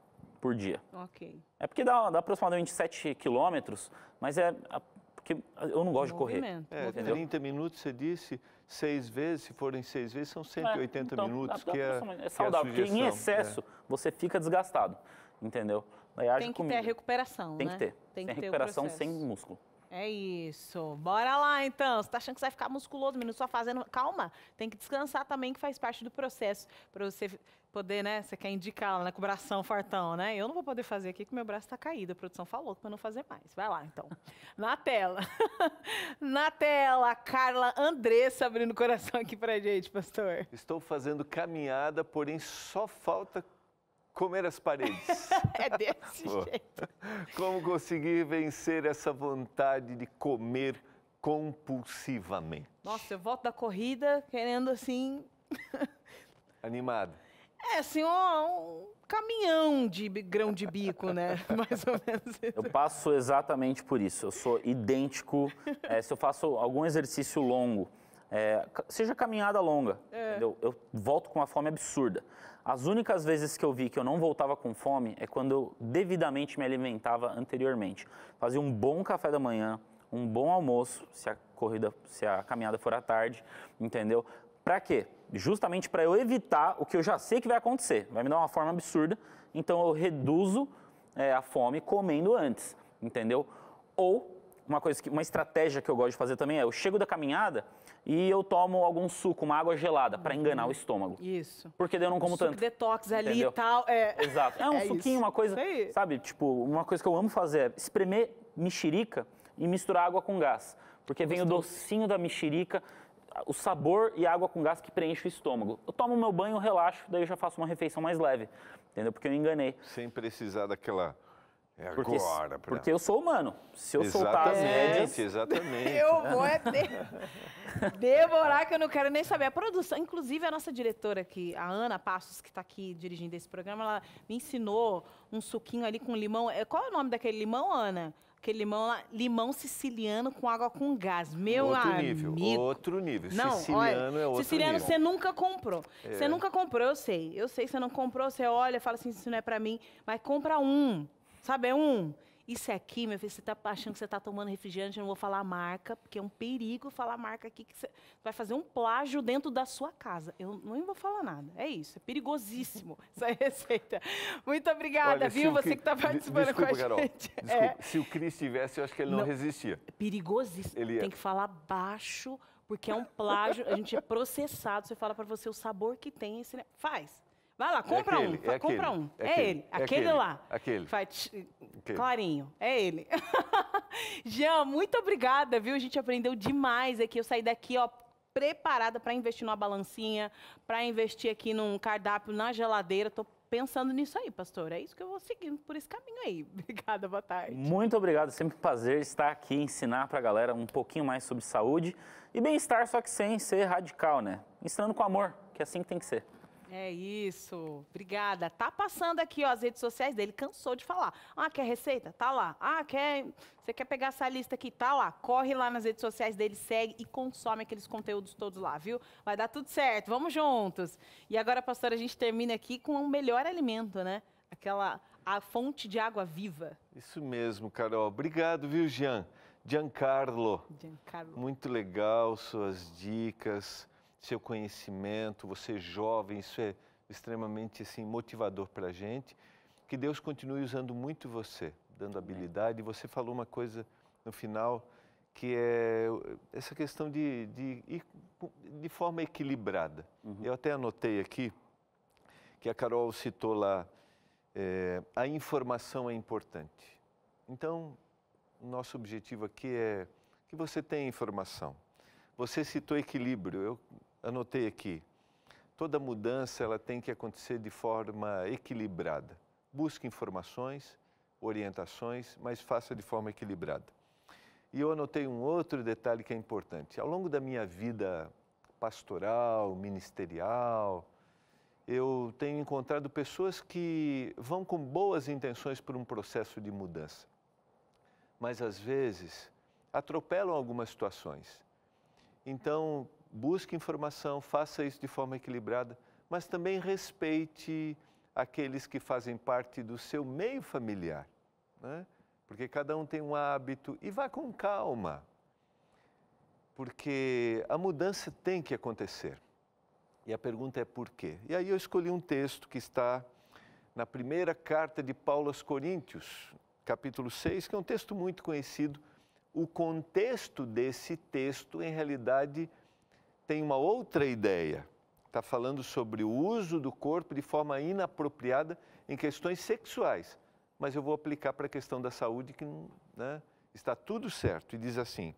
por dia. Ok. É porque dá, dá aproximadamente 7 quilômetros, mas é porque eu não gosto de correr. É, 30 minutos, você disse, seis vezes, se forem seis vezes, são 180 é, então, minutos, a, então que, é, é saudável, que é porque em excesso é. você fica desgastado, entendeu? tem que comigo. ter a recuperação, Tem né? que ter. Tem, tem que recuperação ter sem músculo. É isso. Bora lá então. Você tá achando que você vai ficar musculoso, menino, só fazendo. Calma, tem que descansar também, que faz parte do processo. Para você poder, né? Você quer indicar né? Com o bração fortão, né? Eu não vou poder fazer aqui, que meu braço tá caído. A produção falou para não fazer mais. Vai lá então. Na tela. Na tela, Carla Andressa abrindo o coração aqui pra gente, pastor. Estou fazendo caminhada, porém só falta comer as paredes. é desse Pô. jeito. Como conseguir vencer essa vontade de comer compulsivamente? Nossa, eu volto da corrida querendo assim. Animado. É, assim, um caminhão de grão de bico, né? Mais ou menos. Eu passo exatamente por isso. Eu sou idêntico. É, se eu faço algum exercício longo, é, seja caminhada longa. É. Eu, eu volto com uma fome absurda. As únicas vezes que eu vi que eu não voltava com fome é quando eu devidamente me alimentava anteriormente. Fazia um bom café da manhã, um bom almoço, se a corrida, se a caminhada for à tarde, entendeu? Para quê? Justamente para eu evitar o que eu já sei que vai acontecer. Vai me dar uma forma absurda, então eu reduzo é, a fome comendo antes, entendeu? Ou uma coisa que, uma estratégia que eu gosto de fazer também é, eu chego da caminhada, e eu tomo algum suco, uma água gelada, para enganar o uhum. estômago. Isso. Porque daí eu não como suco tanto. detox ali e tal. É. Exato. É um é suquinho, isso. uma coisa, Sei. sabe? Tipo, uma coisa que eu amo fazer é espremer mexerica e misturar água com gás. Porque vem o docinho da mexerica, o sabor e a água com gás que preenche o estômago. Eu tomo meu banho, relaxo, daí eu já faço uma refeição mais leve. Entendeu? Porque eu enganei. Sem precisar daquela é agora. Porque, pra... porque eu sou humano. Se eu exatamente, soltar as rédeas... Exatamente, Eu vou é de... devorar, que eu não quero nem saber. A produção, inclusive a nossa diretora aqui, a Ana Passos, que está aqui dirigindo esse programa, ela me ensinou um suquinho ali com limão. É, qual é o nome daquele limão, Ana? aquele limão lá, limão siciliano com água com gás. Meu outro amigo. Nível, outro nível. Não, siciliano olha, é outro siciliano nível. você nunca comprou. É. Você nunca comprou, eu sei. Eu sei que você não comprou, você olha, fala assim, isso não é para mim, mas compra um. Sabe, é um. Isso é aqui, meu filho, você está achando que você está tomando refrigerante, eu não vou falar marca, porque é um perigo falar marca aqui, que você vai fazer um plágio dentro da sua casa. Eu não vou falar nada. É isso, é perigosíssimo essa receita. Muito obrigada, Olha, viu, você que está participando desculpa, com a Carol, gente. Desculpa, é. se o Cris tivesse, eu acho que ele não, não resistia. Perigosíssimo. Ele é. Tem que falar baixo, porque é um plágio, a gente é processado, você fala para você o sabor que tem, esse, faz. Vai lá, é compra é aquele, um. É compra um. É, aquele, ele. Aquele, aquele, lá. Aquele. Faz... Clarinho. É ele. Jean, muito obrigada, viu? A gente aprendeu demais aqui. Eu saí daqui, ó, preparada para investir numa balancinha, para investir aqui num cardápio na geladeira. Tô pensando nisso aí, pastor. É isso que eu vou seguindo por esse caminho aí. Obrigada, boa tarde. Muito obrigado, sempre um prazer estar aqui ensinar para a galera um pouquinho mais sobre saúde e bem-estar, só que sem ser radical, né? Ensinando com amor, que é assim que tem que ser. É isso. Obrigada. Tá passando aqui ó, as redes sociais dele. Cansou de falar. Ah, quer receita? Tá lá. Ah, quer. Você quer pegar essa lista aqui? Tá lá. Corre lá nas redes sociais dele, segue e consome aqueles conteúdos todos lá, viu? Vai dar tudo certo. Vamos juntos. E agora, pastora, a gente termina aqui com o um melhor alimento, né? Aquela a fonte de água viva. Isso mesmo, Carol. Obrigado, viu, Jean? Giancarlo. Giancarlo. Muito legal suas dicas seu conhecimento, você é jovem, isso é extremamente assim motivador para a gente. Que Deus continue usando muito você, dando habilidade. E você falou uma coisa no final que é essa questão de, de ir de forma equilibrada. Uhum. Eu até anotei aqui que a Carol citou lá, é, a informação é importante. Então, nosso objetivo aqui é que você tenha informação. Você citou equilíbrio. Eu anotei aqui. Toda mudança ela tem que acontecer de forma equilibrada. Busque informações, orientações, mas faça de forma equilibrada. E eu anotei um outro detalhe que é importante. Ao longo da minha vida pastoral, ministerial, eu tenho encontrado pessoas que vão com boas intenções por um processo de mudança, mas às vezes atropelam algumas situações. Então, busque informação, faça isso de forma equilibrada, mas também respeite aqueles que fazem parte do seu meio familiar, né? porque cada um tem um hábito e vá com calma, porque a mudança tem que acontecer. E a pergunta é por quê? E aí eu escolhi um texto que está na primeira carta de Paulo aos Coríntios, capítulo 6, que é um texto muito conhecido. O contexto desse texto, em realidade, é tem uma outra ideia. Está falando sobre o uso do corpo de forma inapropriada em questões sexuais. Mas eu vou aplicar para a questão da saúde, que né, está tudo certo. E diz assim: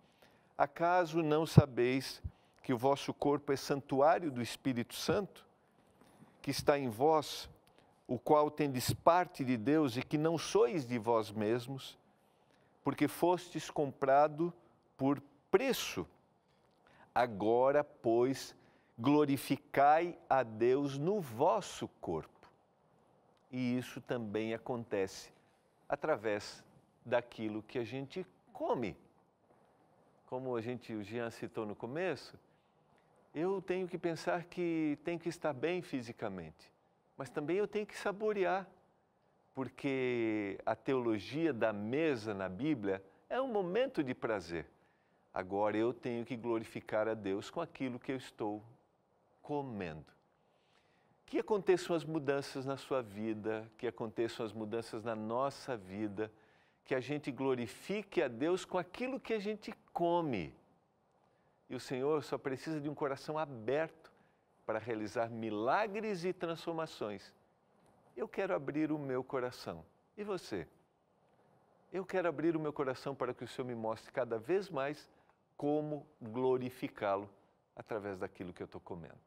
Acaso não sabeis que o vosso corpo é santuário do Espírito Santo, que está em vós, o qual tendes parte de Deus e que não sois de vós mesmos, porque fostes comprado por preço. Agora, pois, glorificai a Deus no vosso corpo. E isso também acontece através daquilo que a gente come. Como a gente, o Jean citou no começo, eu tenho que pensar que tenho que estar bem fisicamente, mas também eu tenho que saborear, porque a teologia da mesa na Bíblia é um momento de prazer. Agora eu tenho que glorificar a Deus com aquilo que eu estou comendo. Que aconteçam as mudanças na sua vida, que aconteçam as mudanças na nossa vida, que a gente glorifique a Deus com aquilo que a gente come. E o Senhor só precisa de um coração aberto para realizar milagres e transformações. Eu quero abrir o meu coração. E você? Eu quero abrir o meu coração para que o Senhor me mostre cada vez mais como glorificá-lo através daquilo que eu estou comendo.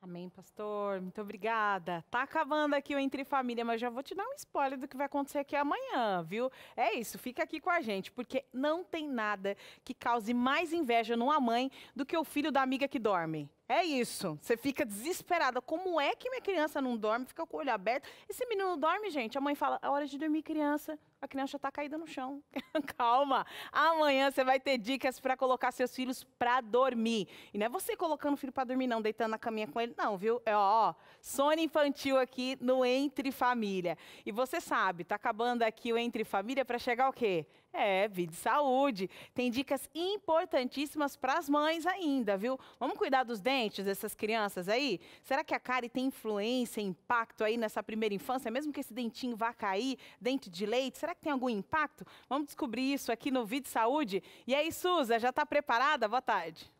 Amém, pastor. Muito obrigada. Tá acabando aqui o Entre Família, mas já vou te dar um spoiler do que vai acontecer aqui amanhã, viu? É isso, fica aqui com a gente, porque não tem nada que cause mais inveja numa mãe do que o filho da amiga que dorme. É isso. Você fica desesperada. Como é que minha criança não dorme? Fica com o olho aberto. Esse menino dorme, gente. A mãe fala: é hora de dormir, criança a criança está caída no chão. Calma, amanhã você vai ter dicas para colocar seus filhos para dormir. E não é você colocando o filho para dormir, não, deitando na caminha com ele, não, viu? É ó, sono infantil aqui no Entre Família. E você sabe, tá acabando aqui o Entre Família para chegar o quê? É, vida e saúde. Tem dicas importantíssimas para as mães ainda, viu? Vamos cuidar dos dentes dessas crianças aí? Será que a cárie tem influência, impacto aí nessa primeira infância, mesmo que esse dentinho vá cair, dente de leite? Será Será que tem algum impacto? Vamos descobrir isso aqui no Vídeo Saúde. E aí, Suza, já está preparada? Boa tarde.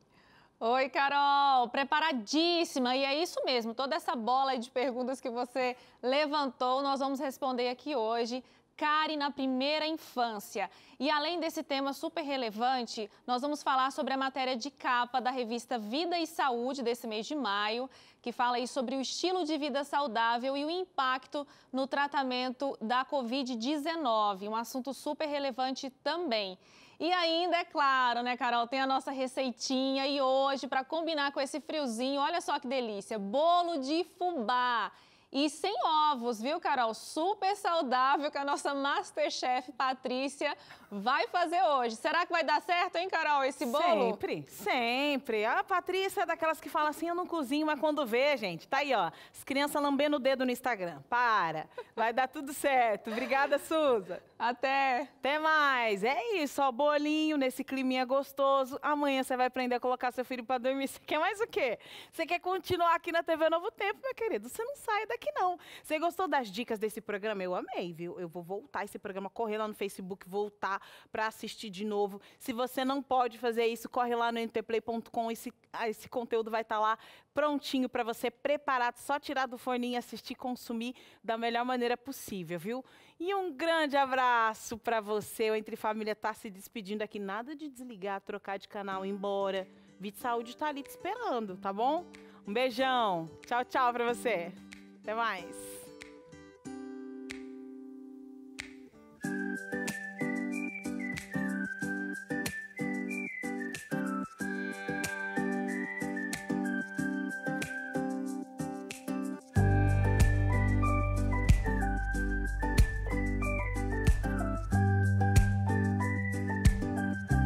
Oi, Carol, preparadíssima. E é isso mesmo, toda essa bola de perguntas que você levantou, nós vamos responder aqui hoje Care na primeira infância. E além desse tema super relevante, nós vamos falar sobre a matéria de capa da revista Vida e Saúde desse mês de maio, que fala aí sobre o estilo de vida saudável e o impacto no tratamento da Covid-19, um assunto super relevante também. E ainda, é claro, né, Carol, tem a nossa receitinha e hoje, para combinar com esse friozinho, olha só que delícia, bolo de fubá. E sem ovos, viu, Carol? Super saudável que a nossa Masterchef Patrícia vai fazer hoje. Será que vai dar certo, hein, Carol, esse bolo? Sempre, sempre. A Patrícia é daquelas que fala assim, eu não cozinho, mas quando vê, gente, tá aí, ó, as crianças lambendo o dedo no Instagram. Para, vai dar tudo certo. Obrigada, Suza. Até. Até mais. É isso, ó, bolinho nesse climinha gostoso. Amanhã você vai aprender a colocar seu filho para dormir. Você quer mais o quê? Você quer continuar aqui na TV Novo Tempo, meu querido? Você não sai daqui, não. Você gostou das dicas desse programa? Eu amei, viu? Eu vou voltar esse programa, correr lá no Facebook, voltar para assistir de novo. Se você não pode fazer isso, corre lá no ntplay.com. Esse, ah, esse conteúdo vai estar tá lá prontinho para você, preparado, só tirar do forninho, assistir, consumir da melhor maneira possível, viu? E um grande abraço para você. O Entre Família tá se despedindo aqui. Nada de desligar, trocar de canal, ir embora. Vite Saúde tá ali te esperando, tá bom? Um beijão. Tchau, tchau para você. Até mais.